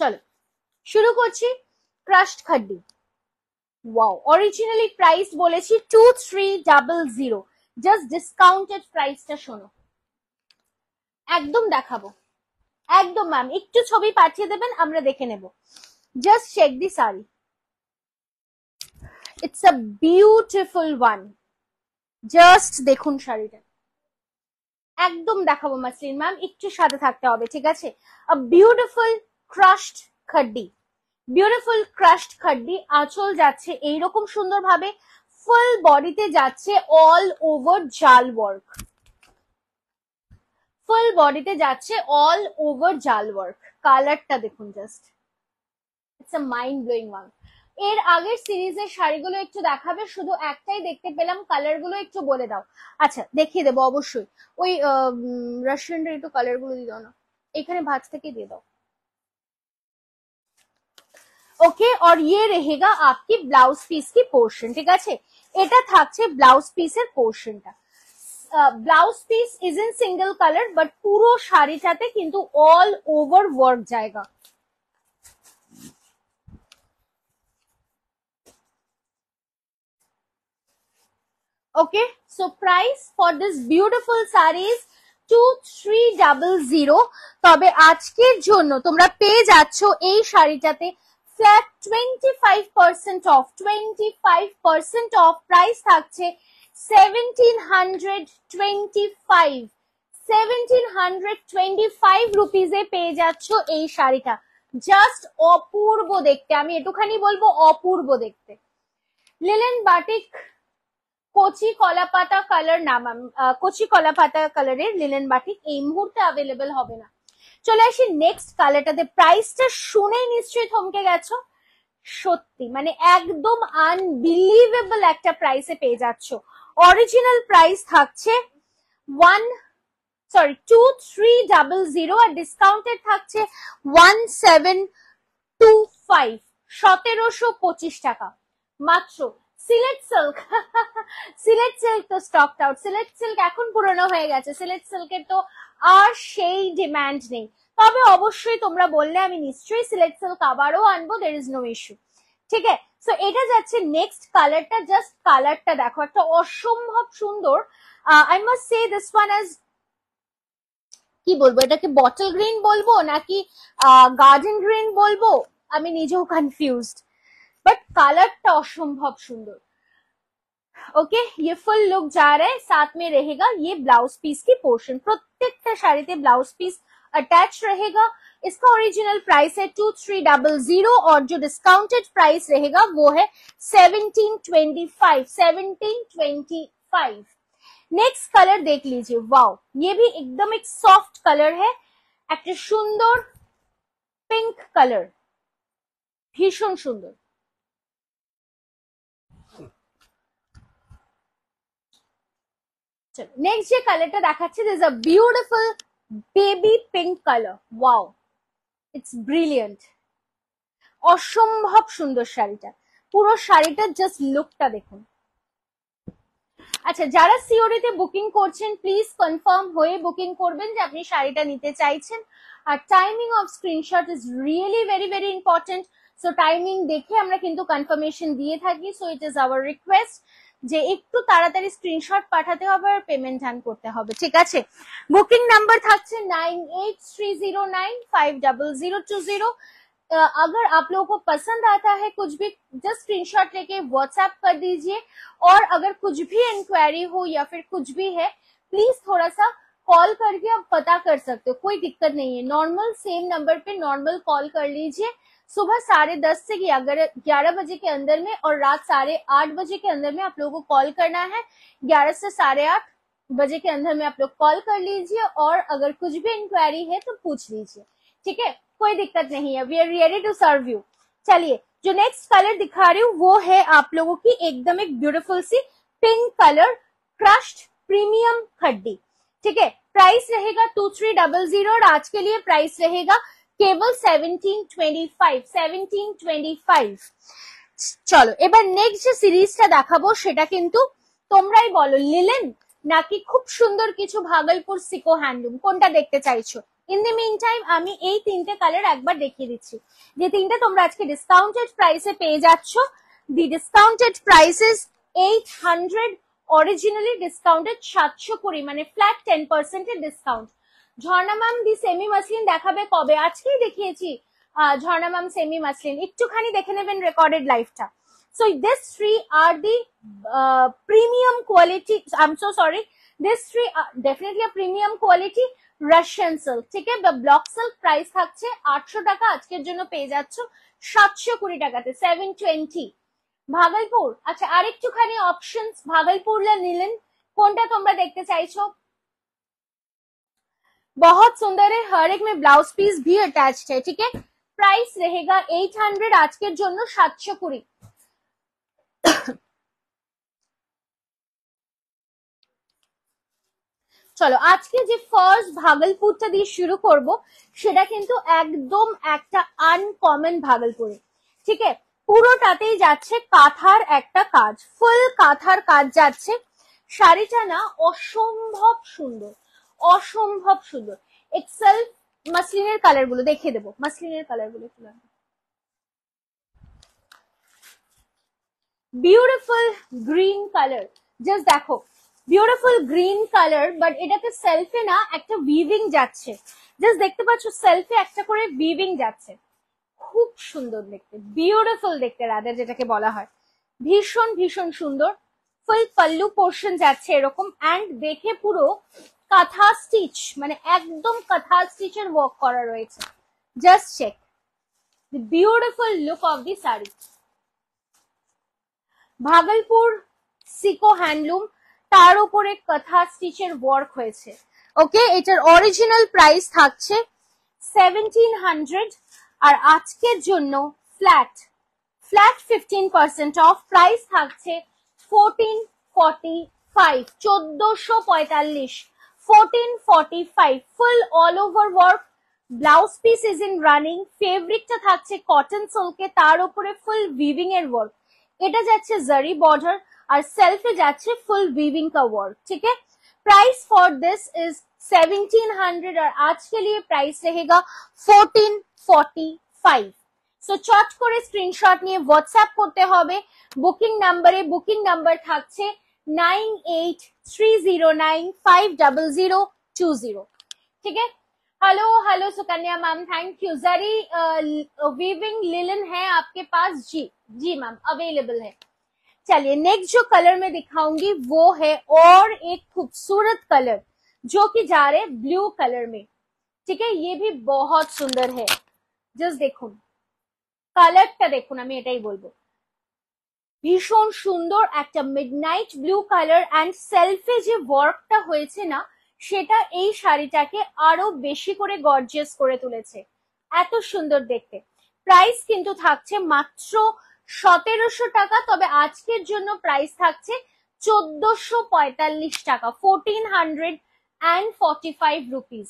চলো শুরু করছি crushed khaddi wow originally price বলেছি two three double zero just discounted প্রাইসটা শোনো একদম দেখাবো একদম ম্যাম একটু ছবি পাঠিয়ে দেবেন আমরা দেখে নেব just shake the sari it's a beautiful one just দেখুন শাড়িটা একদম দেখাবো মাসলিন ম্যাম একটু সাথে থাকতে হবে ঠিক আছে a beautiful crushed khaddi beautiful crushed khaddi আঁচল যাচ্ছে এইরকম সুন্দরভাবে ফুল বডিতে যাচ্ছে অল ওভার জাল ওয়ার্ক ফুল বডিতে যাচ্ছে অল ওভার জাল ওয়ার্ক কালারটা দেখুন just it's a mind blowing one এর আগের সিরিজের শাড়িগুলো একটু দেখাবে শুধু একটাই দেখতে পেলাম কালারগুলো একটু বলে দাও আচ্ছা দেখিয়ে দেবো অবশ্যই ওই রাশিয়ানটা একটু কালারগুলো দিয়ে দাও না এখানে ভাজ থেকে দিয়ে দাও ওকে और ये रहेगा आपकी ब्लाउज পিস की পোর্শন ঠিক আছে এটা থাকছে ব্লাউজ পিসের পোর্শনটা blouse piece is in single colour but পুরো শাড়িটাতে কিন্তু অল ওভার ওয়ার্ক জায়গা okay so price for this beautiful saree is 2300 তবে আজকের জন্য তোমরা পেয়ে যাচ্ছ এই শাড়িটাতে flat twenty five percent off twenty five percent off price থাকছে seventeen hundred twenty five seventeen hundred twenty five রুপিজে পেয়ে যাচ্ছ এই শাড়িটা জাস্ট অপূর্ব দেখতে আমি একটুখানি বলবো অপূর্ব দেখতে লিলেন বাটিক কচি কলাপাতা কালার নাম কচি কলাপাতা কালারের লিলেন বাটিক এই মুহূর্তে অ্যাভেলেবেল হবে না চলে আসি নেক্সট কালারটাতে প্রাইসটা শুনেই নিশ্চয়ই থমকে গেছো সত্যি মানে একদম আনবিলিভেবল একটা প্রাইসে পেয়ে যাচ্ছ অরিজিনাল প্রাইস থাকছে one sorry two three double zero আর ডিসকাউন্টেড থাকছে ওয়ান সেভেন টু ফাইভ সতেরোশো পঁচিশ টাকা মাত্র সিলেট সিল্ক সিলেট সিল্ক তো স্টক আউট সিলেট সিল্ক এখন পুরনো হয়ে গেছে সিলেট সিল্কের তো আর সেই ডিম্যান্ড নেই তবে অবশ্যই তোমরা বললে আমি নিশ্চয়ই সিলেক্ট সিল্ক আবারও আনবো দের ইজ নো ইস্যু ঠিক আছে সো এটা যাচ্ছে নেক্সট কালারটা জাস্ট কালারটা দেখো একটা অসম্ভব সুন্দর I must say this one as কি বলবো এটাকে বটল গ্রিন বলবো নাকি গার্ডেন গ্রিন বলবো আমি নিজেও কনফিউজড বাট কালারটা অসম্ভব সুন্দর ओके ये फुल लुक जा रहा है साथ में रहेगा ये ब्लाउज पीस की पोर्शन साड़ी শাড়িতে ब्लाउज पीस अटैच रहेगा इसका ओरिजिनल प्राइस है टू थ्री डबल जीरो और जो डिस्काउंटेड प्राइस रहेगा वो है seventeen twenty five seventeen twenty five next colour देख लीजिए वाओ ये भी एकदम एक सॉफ्ट कलर है एक सुंदर पिंक कलर भीषण सुंदर নেক্সট যে কালারটা দেখাচ্ছি this a beautiful baby pink colour wow it's brilliant অসম্ভব সুন্দর শাড়িটা পুরো শাড়িটার জাস্ট লুকটা দেখুন আচ্ছা যারা সিওরিতে বুকিং করছেন প্লিজ কনফার্ম হয়ে বুকিং করবেন যে আপনি শাড়িটা নিতে চাইছেন আর timing of screenshot is really very very important so timing দেখে আমরা কিন্তু কনফার্মেশন দিয়ে থাকি so it is our request যে একটু তাড়াতাড়ি স্ক্রিনশট পাঠাতে হবে আর পেমেন্ট ডান করতে হবে ঠিক আছে বুকিং নাম্বার থাকছে अगर आप लोगों को पसंद आता है कुछ भी जस्ट स्क्रीनशॉट लेके व्हाट्सएप कर दीजिए और अगर कुछ भी इंक्वायरी हो या फिर कुछ भी है प्लीज थोड़ा सा कॉल करके आप पता कर सकते हो कोई दिक्कत नहीं है नॉर्मल सेम नंबर पे नॉर्मल कॉल कर लीजिए सुबह साढ़े दस से ग्यारह बजे के अंदर में और रात साढ़े आठ बजे के अंदर में आप लोगों को कॉल करना है ग्यारह से साढ़े आठ बजे के अंदर में आप लोग कॉल कर लीजिए और अगर कुछ भी इंक्वायरी है तो पूछ लीजिए ठीक है कोई दिक्कत नहीं है we are ready to serve you चलिए जो नेक्स्ट कलर दिखा रही हूँ वो है आप लोगों की एकदम एक ब्यूटिफुल सी pink colour crushed premium khaddi ठीक है प्राइस रहेगा टू थ्री डबल जीरो और आज के लिए प्राइस रहेगा কেবল seventeen twenty five seventeen twenty five চলো এবার নেক্সট যে সিরিজটা দেখাবো সেটা কিন্তু তোমরাই বলো লিলেন নাকি খুব সুন্দর কিছু ভাগলপুর সিকো হ্যান্ডলুম কোনটা দেখতে চাইছো ইন দি মিন টাইম আমি এই তিনটে কালার একবার দেখিয়ে দিচ্ছি যে তিনটে তোমরা আজকে ডিসকাউন্টেড প্রাইসে পেয়ে যাচ্ছ the discounted prices eight hundred originally discounted সাতশো কুড়ি মানে ফ্ল্যাট টেন পার্সেন্টের discount Jharna ma'am the semi muslin দেখাবে কবে আজকেই দেখিয়েছি ঝর্ণা ম্যাম সেমি মাসলিন একটুখানি দেখে নেবেন রেকর্ডেড লাইফটা so this three are the premium quality I am so sorry this three definitely premium quality Russian silk ঠিক আছে ব্লক সিল্ক প্রাইস থাকছে 800 টাকা আজকের জন্য পেয়ে যাচ্ছ 720 টাকাতে 720 ভাগলপুর আচ্ছা আরেকটুখানি অপশনস লা নিলেন কোনটা তোমরা দেখতে চাইছো बहुत सुंदर है हर एक में ब्लाउज पीस भी अटैच है ठीक है प्राइस रहेगा एट हंड्रेड आज के जो सातशो कुड़ी চলো আজকে যে ফার্স্ট ভাগলপুরটা দিয়ে শুরু করব সেটা কিন্তু একদম একটা আনকমন ভাগলপুরে ঠিক আছে পুরোটাতেই যাচ্ছে কাঁথার একটা কাজ ফুল কাঁথার কাজ যাচ্ছে শাড়িটা না অসম্ভব সুন্দর অসম্ভব সুন্দর এক্সেল মাসলিনের কালার গুলো দেখে দেবো মাসলিনের কালার গুলো একটু বিউটিফুল গ্রিন কালার জাস্ট দেখো বিউটিফুল গ্রিন কালার বাট এটাতে সেলফে না একটা বিভিং যাচ্ছে জাস্ট দেখতে পাচ্ছ সেলফে একটা করে বিভিং যাচ্ছে খুব সুন্দর দেখতে বিউটিফুল দেখতে রাদের যেটাকে বলা হয় ভীষণ ভীষণ সুন্দর ফুল পাল্লু পোর্শন যাচ্ছে এরকম অ্যান্ড দেখে পুরো কাঁথা স্টিচ মানে একদম কাঁথা স্টিচের ওয়ার্ক করা রয়েছে just check the beautiful look of the sari Bhagalpur সিকো হ্যান্ডলুম তার উপরে কাঁথা স্টিচের ওয়ার্ক হয়েছে ওকে এটার অরিজিনাল প্রাইস থাকছে সেভেন্টিন হান্ড্রেড আর আজকের জন্য flat flat fifteen percent off price থাকছে ফোরটিন ফর্টি ফাইভ চোদ্দশো পঁয়তাল্লিশ 1445 full all over work blouse piece is in running ফেব্রিকটা থাকছে কটন সোলকে তার উপরে ফুল ভিভিং এর ওয়ার্ক এটা যাচ্ছে জারি বর্ডার আর সেলফে যাচ্ছে ফুল ভিভিং কা ওয়ার্ক ठीक है प्राइस फॉर दिस इज 1700 और आज के लिए प्राइस रहेगा 1445 সো চট করে স্ক্রিনশট নিয়ে হোয়াটসঅ্যাপ করতে হবে বুকিং নাম্বারে বুকিং নাম্বার থাকছে nine eight three zero nine five double zero two zero ठीक है hello hello Sukanya ma'am thank you zari weaving लिलन है आपके पास जी जी मैम अवेलेबल है चलिए नेक्स्ट जो कलर में दिखाऊंगी वो है और एक खूबसूरत कलर जो कि जा रहे ब्लू कलर में ठीक है ये भी बहुत सुंदर है जस्ट देखो कलर का देखो ना मैं ही बोल বলবো ভীষণ সুন্দর একটা মিডনাইট ব্লু কালার অ্যান্ড সেলফে যে ওয়ার্কটা হয়েছে না সেটা এই শাড়িটাকে আরো বেশি করে গর্জিয়াস করে তুলেছে এত সুন্দর দেখতে প্রাইস কিন্তু থাকছে মাত্র সতেরোশো টাকা তবে আজকের জন্য প্রাইস থাকছে চোদ্দশো পঁয়তাল্লিশ টাকা fourteen hundred and forty five rupees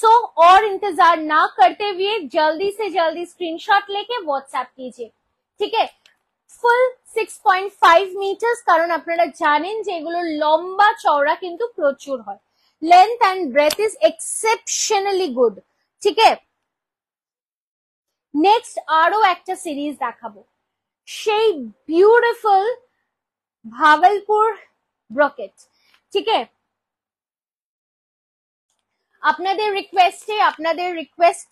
so or ইন্তজার না করতে হুয়ে জলদি সে জলদি স্ক্রিনশট लेके হোয়াটসঅ্যাপ কিজিয়ে ঠিক আছে full six point five metres কারণ আপনারা জানেন যে এগুলো লম্বা চওড়া কিন্তু প্রচুর হয় length and breadth is exceptionally good ঠিক নেক্সট আরো একটা সিরিজ দেখাবো সেই বিউটিফুল ভাগলপুর ব্রকেট ঠিক আপনাদের রিকোয়েস্টে আপনাদের রিকোয়েস্ট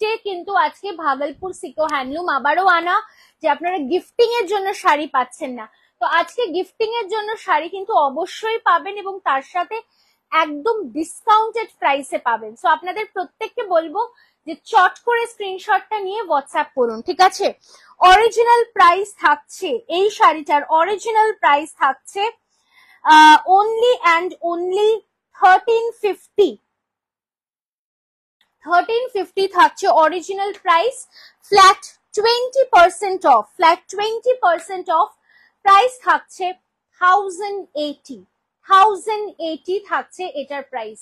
গিফটে কিন্তু আজকে ভাগলপুর সিকো হ্যান্ডলুম আবারও আনা যে আপনারা গিফটিং এর জন্য শাড়ি পাচ্ছেন না তো আজকে গিফটিং এর জন্য শাড়ি কিন্তু অবশ্যই পাবেন এবং তার সাথে একদম ডিসকাউন্টেড প্রাইসে পাবেন সো আপনাদের প্রত্যেককে বলবো যে চট করে স্ক্রিনশটটা নিয়ে হোয়াটসঅ্যাপ করুন ঠিক আছে অরিজিনাল প্রাইস থাকছে এই শাড়িটার অরিজিনাল প্রাইস থাকছে only and only thirteen fifty thirteen fifty থাকছে original price flat twenty percent off flat twenty percent off price থাকছে থাউজেন্ড এইটি থাউজেন্ড এইটি থাকছে এটার প্রাইস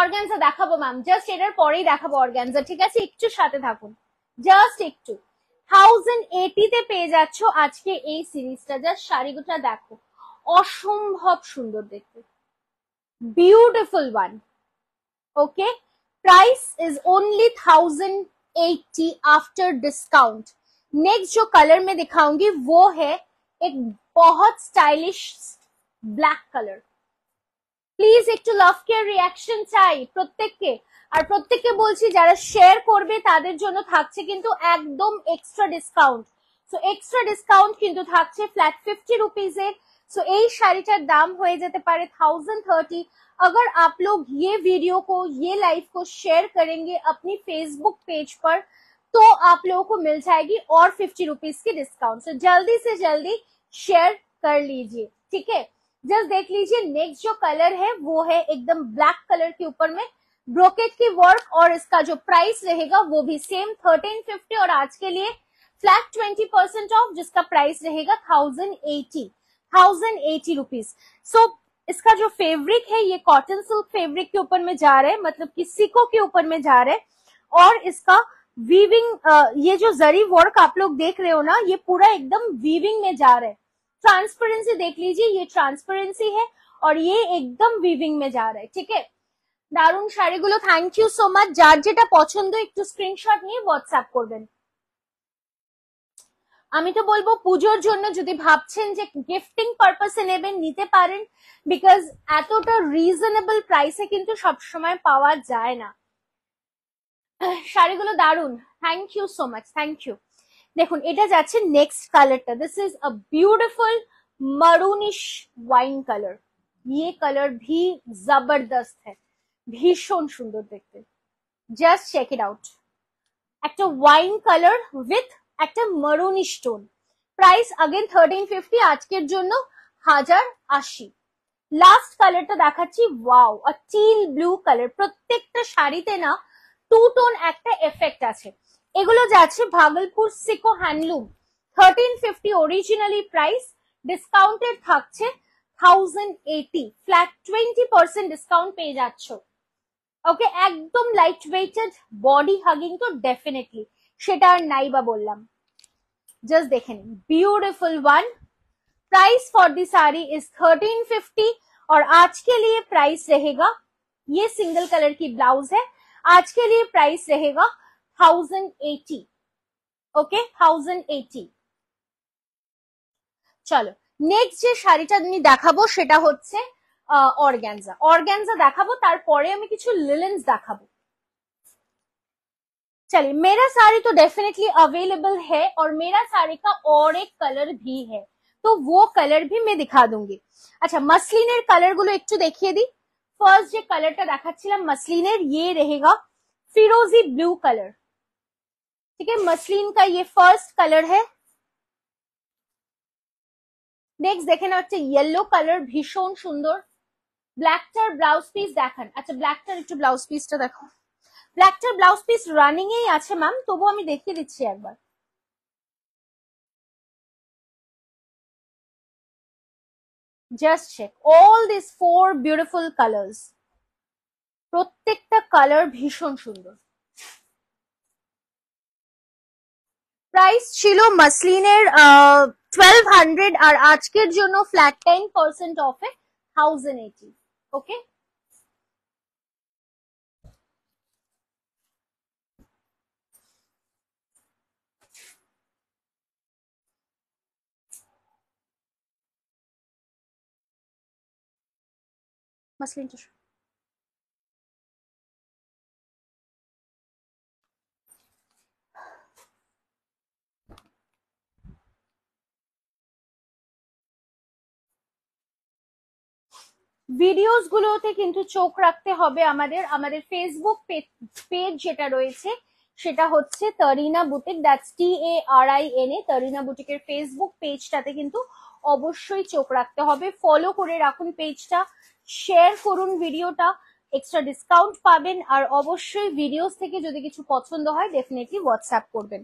অর্গানজা দেখাবো ম্যাম জাস্ট এটার পরেই দেখাবো অর্গানজা ঠিক আছে একটু সাথে থাকুন জাস্ট একটু থাউজেন্ড এইটিতে পেয়ে যাচ্ছ আজকে এই সিরিজটা জাস্ট শাড়িগুটা দেখো অসম্ভব সুন্দর দেখতে beautiful one okay price is only 1080 after discount next जो कलर में दिखाऊंगी वो है एक बहुत स्टाइलिश ব্ল্যাক কালার প্লিজ একটু লাভ কেয়ার রিয়াকশন চাই প্রত্যেককে আর প্রত্যেককে বলছি যারা শেয়ার করবে তাদের জন্য থাকছে কিন্তু একদম extra discount so extra discount কিন্তু থাকছে ফ্ল্যাট ফিফটি রুপিজের সো এই শাড়িটার दाम হয়ে যেতে পারে अगर आप लोग ये वीडियो को ये लाइव को शेयर करेंगे अपनी फेसबुक पेज पर तो आप लोगों को मिल जाएगी और फिफ्टी रुपीज की डिस्काउंट सो जल्दी से जल्दी शेयर कर लीजिए ठीक है जस्ट देख लीजिए नेक्स्ट जो कलर है वो है एकदम ब्लैक कलर के ऊपर में ब्रोकेट की वर्क और इसका जो प्राइस रहेगा वो भी सेम थर्टीन फिफ्टी और आज के लिए फ्लैट ट्वेंटी परसेंट ऑफ जिसका प्राइस रहेगा thousand eighty thousand eighty rupees so इसका जो फेब्रिक है ये कॉटन सिल्क फेब्रिक के ऊपर में जा रहा है मतलब कि सिको के ऊपर में जा रहा है और इसका वीविंग ये जो जरी वर्क आप लोग देख रहे हो ना ये पूरा एकदम वीविंग में जा रहा है ट्रांसपेरेंसी देख लीजिए ये ट्रांसपेरेंसी है और ये एकदम वीविंग में जा रहा है ठीक है शाड़ी দারুণ শাড়িগুলো থ্যাংক ইউ সো মাচ যার যেটা एक একটু तो नहीं व्हाट्सएप कर देना আমি তো বলবো পুজোর জন্য যদি ভাবছেন যে গিফটিং পারপাসে নেবেন নিতে পারেন বিকজ এতটা রিজনেবল প্রাইসে কিন্তু সবসময় পাওয়া যায় না শাড়িগুলো দারুন thank you so much thank you দেখুন এটা যাচ্ছে নেক্সট কালারটা this is a beautiful maroonish wine colour ইয়ে কালার ভি জবরদস্ত হ্যাঁ ভীষণ সুন্দর দেখতে জাস্ট চেক ইট আউট একটা ওয়াইন কালার উইথ একটা maroony stone price again thirteen fifty আজকের জন্য হাজার আশি লাস্ট কালারটা দেখাচ্ছি ওয়াও আর টিল ব্লু কালার প্রত্যেকটা শাড়িতে না টু টোন একটা এফেক্ট আছে এগুলো যাচ্ছে ভাগলপুর সিকো handloom thirteen fifty originally price discounted থাকছে thousand eighty flat twenty percent discount পেয়ে যাচ্ছ ওকে একদম লাইট ওয়েটেড বডি হাগিং তো ডেফিনেটলি সেটা আর নাইবা বললাম জাস্ট দেখেন beautiful one price for the sari is 1350 আর আজকে লিয়ে প্রাইস ਰਹেগা এই সিঙ্গেল কালার কি ब्लाउज है আজকে লিয়ে প্রাইস ਰਹেগা 1080 ओके 1080 চলো নেক্সট যে শাড়িটা আমি দেখাবো সেটা হচ্ছে অর্গানজা অর্গানজা দেখাবো তারপরে আমি কিছু লিনেন্স দেখাবো चलिए मेरा साड़ी तो डेफिनेटली अवेलेबल है और मेरा साड़ी का और एक कलर भी है तो वो कलर भी मैं दिखा दूंगी अच्छा मसलिन कलर गुलो एक देखिए दी फर्स्ट जो कलर टा देखा मसलिन ये रहेगा फिरोजी ब्लू कलर ठीक है मसलिन का ये फर्स्ट कलर है नेक्स्ट देखे ना अच्छा येलो कलर भीषण सुंदर ब्लैक ब्लाउज पीस देखान अच्छा ब्लैक ब्लाउज पीस टा देखो ব্ল্যাকটার ব্লাউজ পিস রানিং এই আছে ম্যাম তবু আমি দেখিয়ে দিচ্ছি একবার just check all this four beautiful colours প্রত্যেকটা কালার ভীষণ সুন্দর প্রাইস ছিল মাসলিনের টুয়েলভ হান্ড্রেড আর আজকের জন্য ফ্ল্যাট টেন পার্সেন্ট অফে থাউজেন্ড এইটি ওকে মাসলিনটা ভিডিওস গুলোতে কিন্তু চোখ রাখতে হবে আমাদের আমাদের ফেসবুক পেজ যেটা রয়েছে সেটা হচ্ছে Tarina boutique that's T A R I N A Tarina বুটিকের ফেসবুক পেজটাতে কিন্তু অবশ্যই চোখ রাখতে হবে ফলো করে রাখুন পেজটা শেয়ার করুন ভিডিওটা এক্সট্রা ডিসকাউন্ট পাবেন আর অবশ্যই ভিডিওস থেকে যদি কিছু পছন্দ হয় ডেফিনেটলি হোয়াটসঅ্যাপ করবেন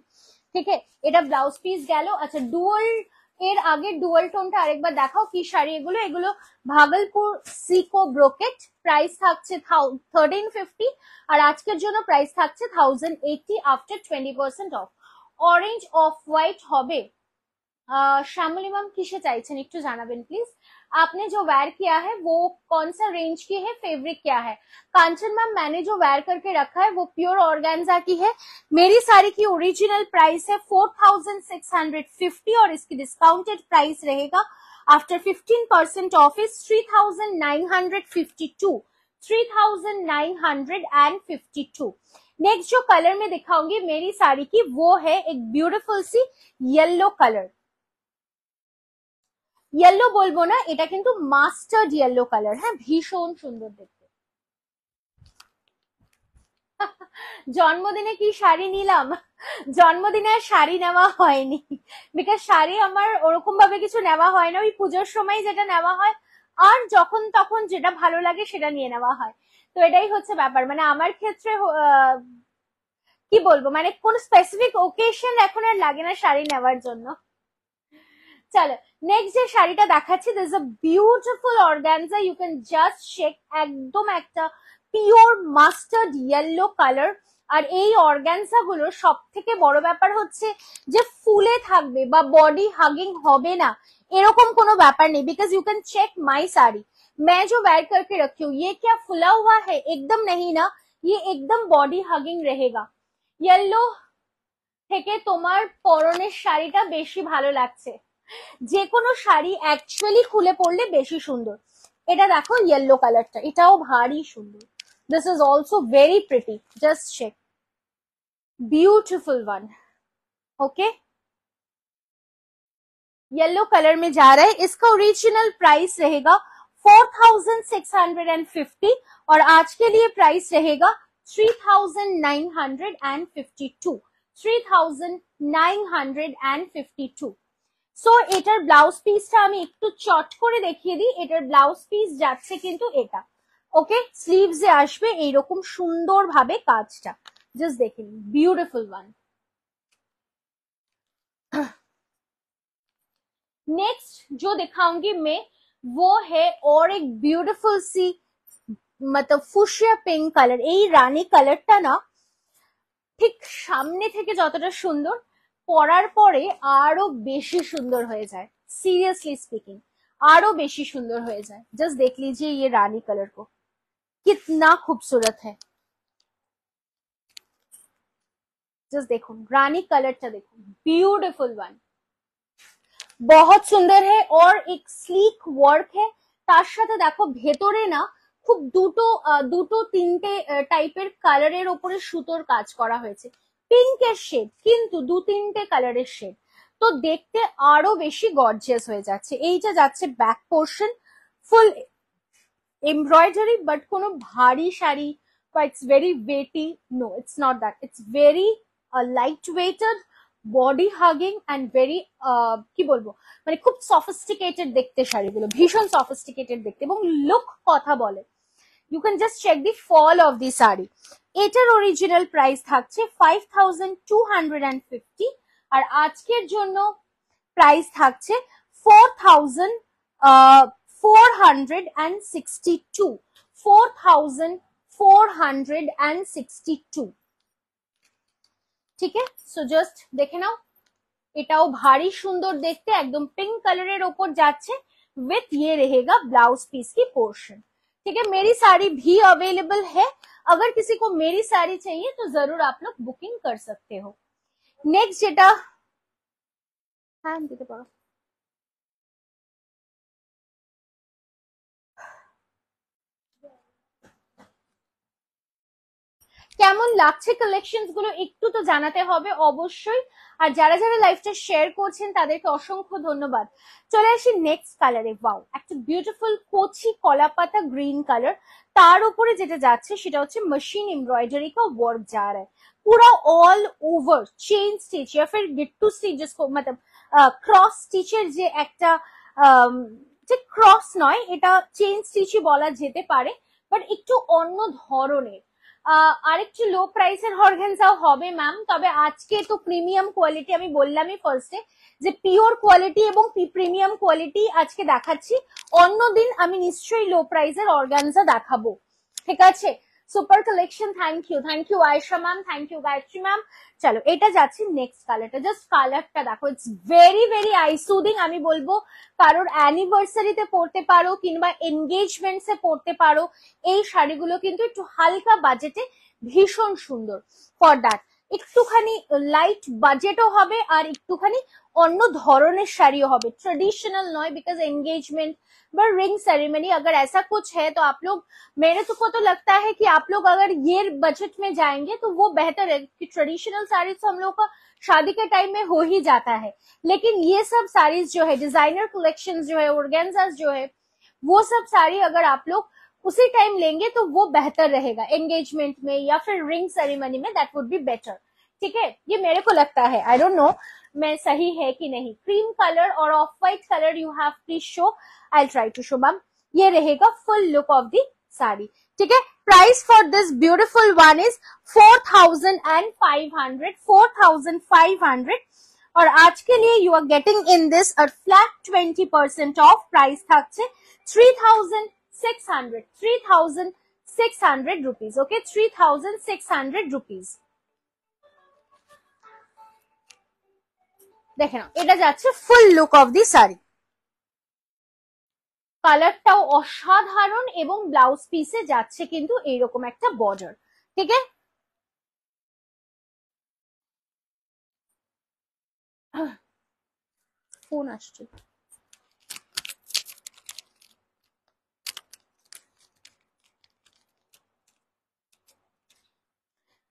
ঠিক আছে এটা ব্লাউজ পিস গেল আচ্ছা ডুয়াল এর আগে ডুয়াল টোনটা আরেকবার দেখাও কি শাড়ি এগুলো এগুলো ভাগলপুর সিকো ব্রোকেট প্রাইস থাকছে থার্টিন ফিফটি আর আজকের জন্য প্রাইস থাকছে thousand eighty after twenty percent off orange off white হবে শ্যামলী ম্যাম কিসে চাইছেন একটু জানাবেন প্লিজ आपने जो वेयर किया है वो कौन सा रेंज की है फेब्रिक क्या है कांचन मैम मैंने जो वेयर करके रखा है वो प्योर ऑर्गेन्जा की है मेरी साड़ी की ओरिजिनल प्राइस है four thousand six hundred fifty और इसकी डिस्काउंटेड प्राइस रहेगा आफ्टर फिफ्टीन परसेंट ऑफ इस three thousand nine hundred fifty two three thousand nine hundred and fifty two next जो कलर में दिखाऊंगी मेरी साड़ी की वो है एक ब्यूटिफुल सी येलो कलर ইয়েলো বলবো না এটা কিন্তু মাস্টার্ড ইয়েলো কালার হ্যাঁ ভীষণ সুন্দর দেখতে জন্মদিনে কি শাড়ি নিলাম জন্মদিনে শাড়ি নেওয়া হয়নি বিকজ শাড়ি আমার ওরকম ভাবে কিছু নেওয়া হয় না ওই পুজোর সময় যেটা নেওয়া হয় আর যখন তখন যেটা ভালো লাগে সেটা নিয়ে নেওয়া হয় তো এটাই হচ্ছে ব্যাপার মানে আমার ক্ষেত্রে কি বলবো মানে কোন স্পেসিফিক ওকেশন এখন আর লাগে না শাড়ি নেওয়ার জন্য চলো নেক্সট যে শাড়িটা দেখাচ্ছি this a beautiful organza you can just check একদম একটা পিওর মাস্টার্ড ইয়েলো কালার আর এই অর্গানসা গুলোর সব থেকে বড় ব্যাপার হচ্ছে যে ফুলে থাকবে বা বডি হাগিং হবে না এরকম কোনো ব্যাপার নেই because you can check my sari match ও वेयर করকে রাখি ইয়ে ये ফুলা फुला हुआ একদম নেই না ना ये एकदम बॉडी हागिंग रहेगा येलो থেকে তোমার পরনের শাড়িটা বেশি ভালো লাগছে যে কোনো শাড়ি অ্যাকচুয়ালি খুলে পরলে বেশি সুন্দর এটা দেখো ইয়েলো কালারটা এটাও ভারী সুন্দর this is also very pretty just check beautiful one okay yellow colour में जा रहा है इसका ओरिजिनल प्राइस रहेगा 4650 और आज के लिए प्राइस रहेगा 3952 3952 সো এটার ব্লাউজ পিসটা আমি একটু চট করে দেখিয়ে দিই এটার ব্লাউজ পিস যাচ্ছে কিন্তু এটা ওকে এ আসবে এইরকম সুন্দর ভাবে কাজটা জাস্ট দেখে নিন বিউটিফুল ওয়ান নেক্সট जो দেখাউঙ্গি মে वो है और एक ब्यूटीफुल सी मतलब ফুসিয়া পিঙ্ক কালার এই রানী কালারটা না ঠিক সামনে থেকে যতটা সুন্দর পরার পরে আরো বেশি সুন্দর হয়ে যায় সিরিয়াসলি স্পিকিং আরো বেশি সুন্দর হয়ে যায় জাস্ট দেখ लीजिए ইয়ে রানি কালার কো কিতনা খুবসুরত হ্যাঁ জাস্ট দেখুন রানি কালারটা দেখুন বিউটিফুল ওয়ান বহুত সুন্দর सुंदर है এক স্লিক ওয়ার্ক वर्क তার সাথে দেখো ভেতরে না খুব দুটো দুটো তিনটে টাইপের কালারের ওপরে সুতোর কাজ করা হয়েছে পিঙ্কের শেড কিন্তু দু তিনটে কালারের শেড তো দেখতে আরো বেশি গর্জিয়াস হয়ে যাচ্ছে এইটা যাচ্ছে back portion full embroidery but কোনো ভারী শাড়ি বা it's very weighty no it's not that it's very light weighted body hugging and very কি বলবো মানে খুব সফিস্টিকেটেড দেখতে শাড়িগুলো ভীষণ সফিস্টিকেটেড দেখতে এবং লুক কথা বলে you can just check the fall of the sari এটার অরিজিনাল প্রাইস থাকছে five thousand two hundred and fifty আর আজকের জন্য প্রাইস থাকছে four thousand four hundred and sixty two four thousand four hundred and sixty two ठीक है so just देखे नाओ এটাও ভারী সুন্দর দেখতে একদম পিঙ্ক কালারের ওপর যাচ্ছে উইথ ইয়ে রেহেগা ব্লাউজ পিস কি পোর্শন ठीक है मेरी साड़ी भी अवेलेबल है अगर किसी को मेरी साड़ी चाहिए तो जरूर आप लोग बुकिंग कर सकते हो नेक्स्ट डेटा हाँ কেমন লাগছে কালেকশন গুলো একটু তো জানাতে হবে অবশ্যই আর যারা যারা লাইফটা শেয়ার করছেন তাদেরকে অসংখ্য ধন্যবাদ চলে আসি নেক্সট কালারে বাউ একটা বিউটিফুল কলা কলাপাতা গ্রিন কালার তার উপরে যেটা যাচ্ছে সেটা হচ্ছে মেশিন এমব্রয়ডারি কা ওয়ার্ক যা रहा है অল ওভার চেইন স্টিচ ফির গেট টু স্টিচ মানে मतलब ক্রস স্টিচের যে একটা যে ক্রস নয় এটা চেইন স্টিচই বলা যেতে পারে বাট একটু অন্য ধরনের আরেকটু লো প্রাইসের হরঘেন্সাও হবে ম্যাম তবে আজকে তো প্রিমিয়াম কোয়ালিটি আমি বললামই ফার্স্টে যে পিওর কোয়ালিটি এবং প্রিমিয়াম কোয়ালিটি আজকে দেখাচ্ছি অন্যদিন আমি নিশ্চয়ই লো প্রাইসের অর্গানজা দেখাবো ঠিক আছে super collection thank you thank you Ayesha ma'am thank you Gayatri ma'am চলো এটা যাচ্ছে নেক্সট কালারটা জাস্ট কালারটা দেখো it's very very eye soothing আমি বলবো কারোর অ্যানিভার্সারিতে পড়তে পারো কিংবা এ পড়তে পারো এই শাড়িগুলো কিন্তু একটু হালকা বাজেটে ভীষণ সুন্দর ফর দ্যাট একটুখানি লাইট বাজেটও হবে আর একটুখানি অন্য ধরনের শাড়িও হবে নয় अगर ऐसा कुछ है तो आप लोग मेरे तो को तो लगता है कि आप लोग अगर ये बजट में जाएंगे तो वो बेहतर है कि ट्रेडिशनल साड़ीज हम लोग का शादी के टाइम में हो ही जाता है लेकिन ये सब साड़ीज जो है डिजाइनर कलेक्शन जो है जो है वो सब साड़ी अगर आप लोग उसी टाइम लेंगे तो वो बेहतर रहेगा एंगेजमेंट में या फिर रिंग सेरेमनी में दैट वुड बी बेटर ठीक है ये मेरे को लगता है आई डोंट नो मैं सही है कि नहीं क्रीम कलर और off white colour you have please show I try to show ma'am ये रहेगा full look of the sari ठीक है price for this beautiful one is four thousand and five hundred four thousand five hundred और आज के लिए you are getting in this flat twenty percent off price three thousand six hundred, three thousand six hundred rupees. Okay, three thousand six hundred rupees. দেখে নাও এটা যাচ্ছে full look of the sari কালারটাও অসাধারণ এবং ব্লাউজ পিসে যাচ্ছে কিন্তু এইরকম একটা বর্ডার ঠিক আছে ফোন আসছে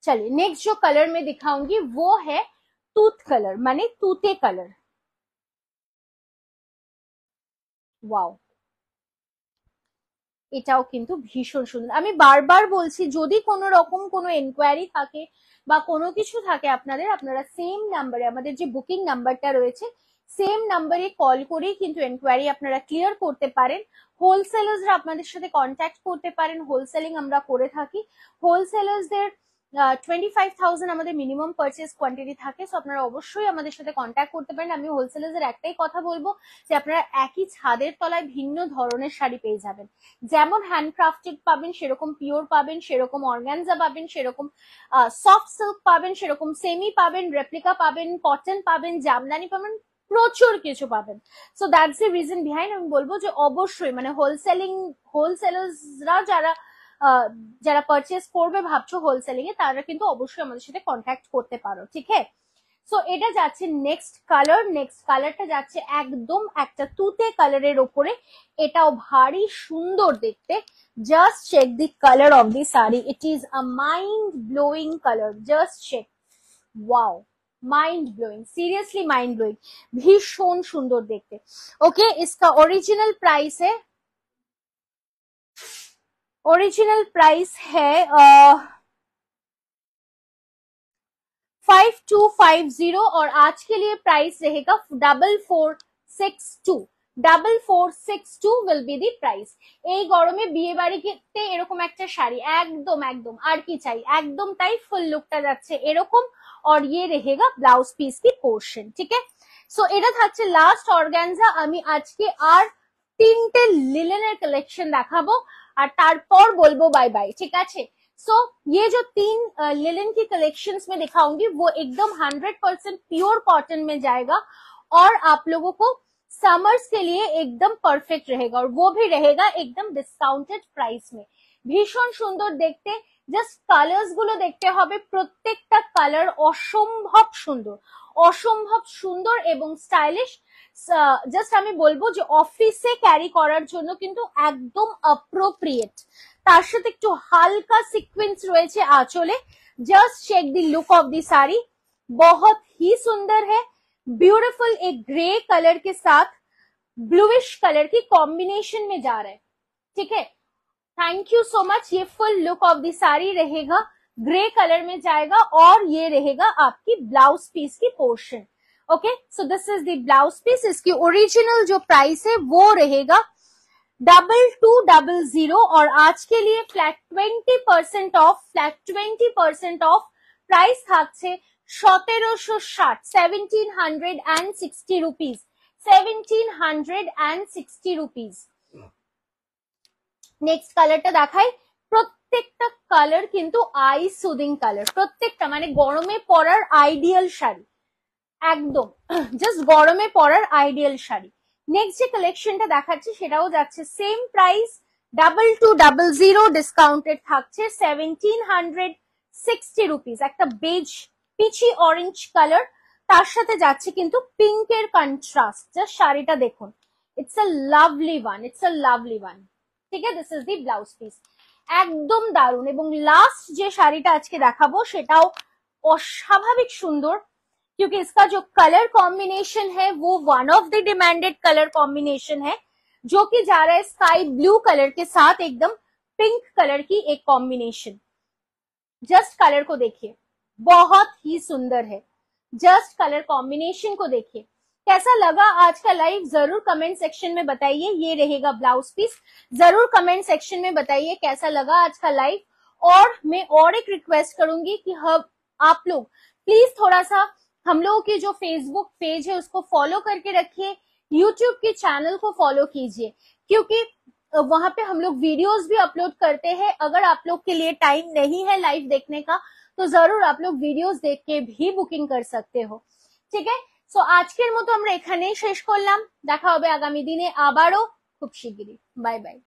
चलिए नेक्स्ट जो कलर में दिखाऊंगी वो है तूत कलर माने तूते कलर ওয়াও এটাও কিন্তু ভীষণ সুন্দর আমি বারবার বলছি যদি কোনো রকম কোনো এনকোয়ারি থাকে বা কোনো কিছু থাকে আপনাদের আপনারা সেম নাম্বারে আমাদের যে বুকিং নাম্বারটা রয়েছে সেম নাম্বারে কল করেই কিন্তু এনকোয়ারি আপনারা ক্লিয়ার করতে পারেন হোলসেলার্সরা আপনাদের সাথে কন্ট্যাক্ট করতে পারেন হোলসেলিং আমরা করে থাকি হোলসেলার্সদের টোয়েন্টি ফাইভ থাউজেন্ড আমাদের মিনিমাম পারচেস কোয়ান্টিটি থাকে সো আপনারা অবশ্যই আমাদের সাথে কন্ট্যাক্ট করতে পারেন আমি হোলসেলারদের একটাই কথা বলবো যে আপনারা একই ছাদের তলায় ভিন্ন ধরনের শাড়ি পেয়ে যাবেন যেমন হ্যান্ডক্রাফটেড পাবেন সেরকম পিওর পাবেন সেরকম অর্গানজা পাবেন সেরকম সফট সিল্ক পাবেন সেরকম সেমি পাবেন রেপ্লিকা পাবেন কটন পাবেন জামদানি পাবেন প্রচুর কিছু পাবেন so that's a reason behind আমি বলবো যে অবশ্যই মানে হোলসেলিং হোলসেলার্সরা যারা যারা পারচেস করবে ভাবছো হোলসেলিং এ তারা কিন্তু অবশ্যই আমাদের সাথে কন্ট্যাক্ট করতে পারো ঠিক আছে সো এটা যাচ্ছে নেক্সট কালার নেক্সট কালারটা যাচ্ছে একদম একটা তুতে কালারের ওপরে এটাও ভারী সুন্দর দেখতে just check the colour of the sari it is a mind blowing colour just check wow mind blowing seriously mind blowing ভীষণ সুন্দর দেখতে ওকে ইসকা অরিজিনাল প্রাইস এ ओरिजिनल प्राइस है 5250 uh, और आज के लिए प्राइस रहेगा 4462 4462 विल बी द प्राइस ए गरमे बीए बारी केते এরকম একটা শাড়ি একদম একদম আর কি চাই একদম টাই ফুল লুকটা যাচ্ছে এরকম और ये रहेगा ब्लाउज पीस की पोर्शन ठीक है सो এটা থাকছে লাস্ট অর্গানজা আমি আজকে আর তিনটে লেলেনের কালেকশন দেখাবো আর बाय बाय ठीक है सो so, ये जो तीन लिलन की कलेक्शन में दिखाऊंगी वो एकदम हंड्रेड परसेंट प्योर कॉटन में जाएगा और आप लोगों को समर्स के लिए एकदम परफेक्ट रहेगा और वो भी रहेगा एकदम डिस्काउंटेड प्राइस में भीषण सुंदर देखते जस्ट কালার্স গুলো দেখতে হবে প্রত্যেকটা কালার असम्भव सुंदर অসম্ভব সুন্দর এবং স্টাইলিশ জাস্ট আমি বলবো যে অফিসে ক্যারি করার জন্য কিন্তু একদম অ্যাপ্রোপ্রিয়েট তার সাথে একটু হালকা সিকোয়েন্স রয়েছে আঁচলে just check the look of the sari बहुत ही सुंदर है ब्यूटीफुल एक ग्रे कलर के साथ ब्लूइश कलर की कॉम्बिनेशन में जा रहा है ठीक है थैंक यू सो मच ये full look of the sari रहेगा ग्रे कलर में जाएगा और ये रहेगा आपकी ब्लाउज पीस की portion okay so this is blouse piece इसकी ओरिजिनल जो प्राइस है वो रहेगा डबल टू डबल जीरो और आज के लिए flat twenty percent off flat twenty percent off price था सतरशो षाट seventeen hundred and sixty rupees seventeen hundred and sixty rupees next colour टा देखा प्रत्येक कलर क्योंकि आई सुंग कलर प्रत्येक मान गरमे पड़ार आईडियल शाड़ी একদম জাস্ট গরমে পরার আইডিয়াল শাড়ি নেক্সট যে কালেকশনটা দেখাচ্ছি সেটাও যাচ্ছে same price double two double zero discounted থাকছে সেভেন্টিন হান্ড্রেড সিক্সটি রুপিস একটা বেজ পিচি অরেঞ্জ কালার তার সাথে যাচ্ছে কিন্তু পিঙ্কের কন্ট্রাস্ট জাস্ট শাড়িটা দেখুন it's a lovely one it's a lovely one ঠিক আছে this is the blouse piece একদম দারুন এবং লাস্ট যে শাড়িটা আজকে দেখাবো সেটাও অস্বাভাবিক সুন্দর क्योंकि इसका जो कलर कॉम्बिनेशन है वो one of the demanded colour combination है जो कि जा रहा है स्काई ब्लू कलर के साथ एकदम पिंक कलर की एक कॉम्बिनेशन जस्ट कलर को देखिए बहुत ही सुंदर है जस्ट कलर कॉम्बिनेशन को देखिए कैसा लगा आज का लाइव जरूर कमेंट सेक्शन में बताइए ये रहेगा ब्लाउज पीस जरूर कमेंट सेक्शन में बताइए कैसा लगा आज का लाइव और मैं और एक रिक्वेस्ट करूंगी कि हम आप लोग प्लीज थोड़ा सा हम लोगों की जो फेसबुक पेज है उसको फॉलो करके रखिए यूट्यूब के चैनल को फॉलो कीजिए क्योंकि वहां पे हम लोग वीडियोस भी अपलोड करते हैं अगर आप लोग के लिए टाइम नहीं है लाइव देखने का तो जरूर आप लोग वीडियोस देख के भी बुकिंग कर सकते हो ठीक है सो আজকের মতো আমরা এখানেই শেষ করলাম দেখা दिन आबारो खूब शीघ्र খুব बाय बाय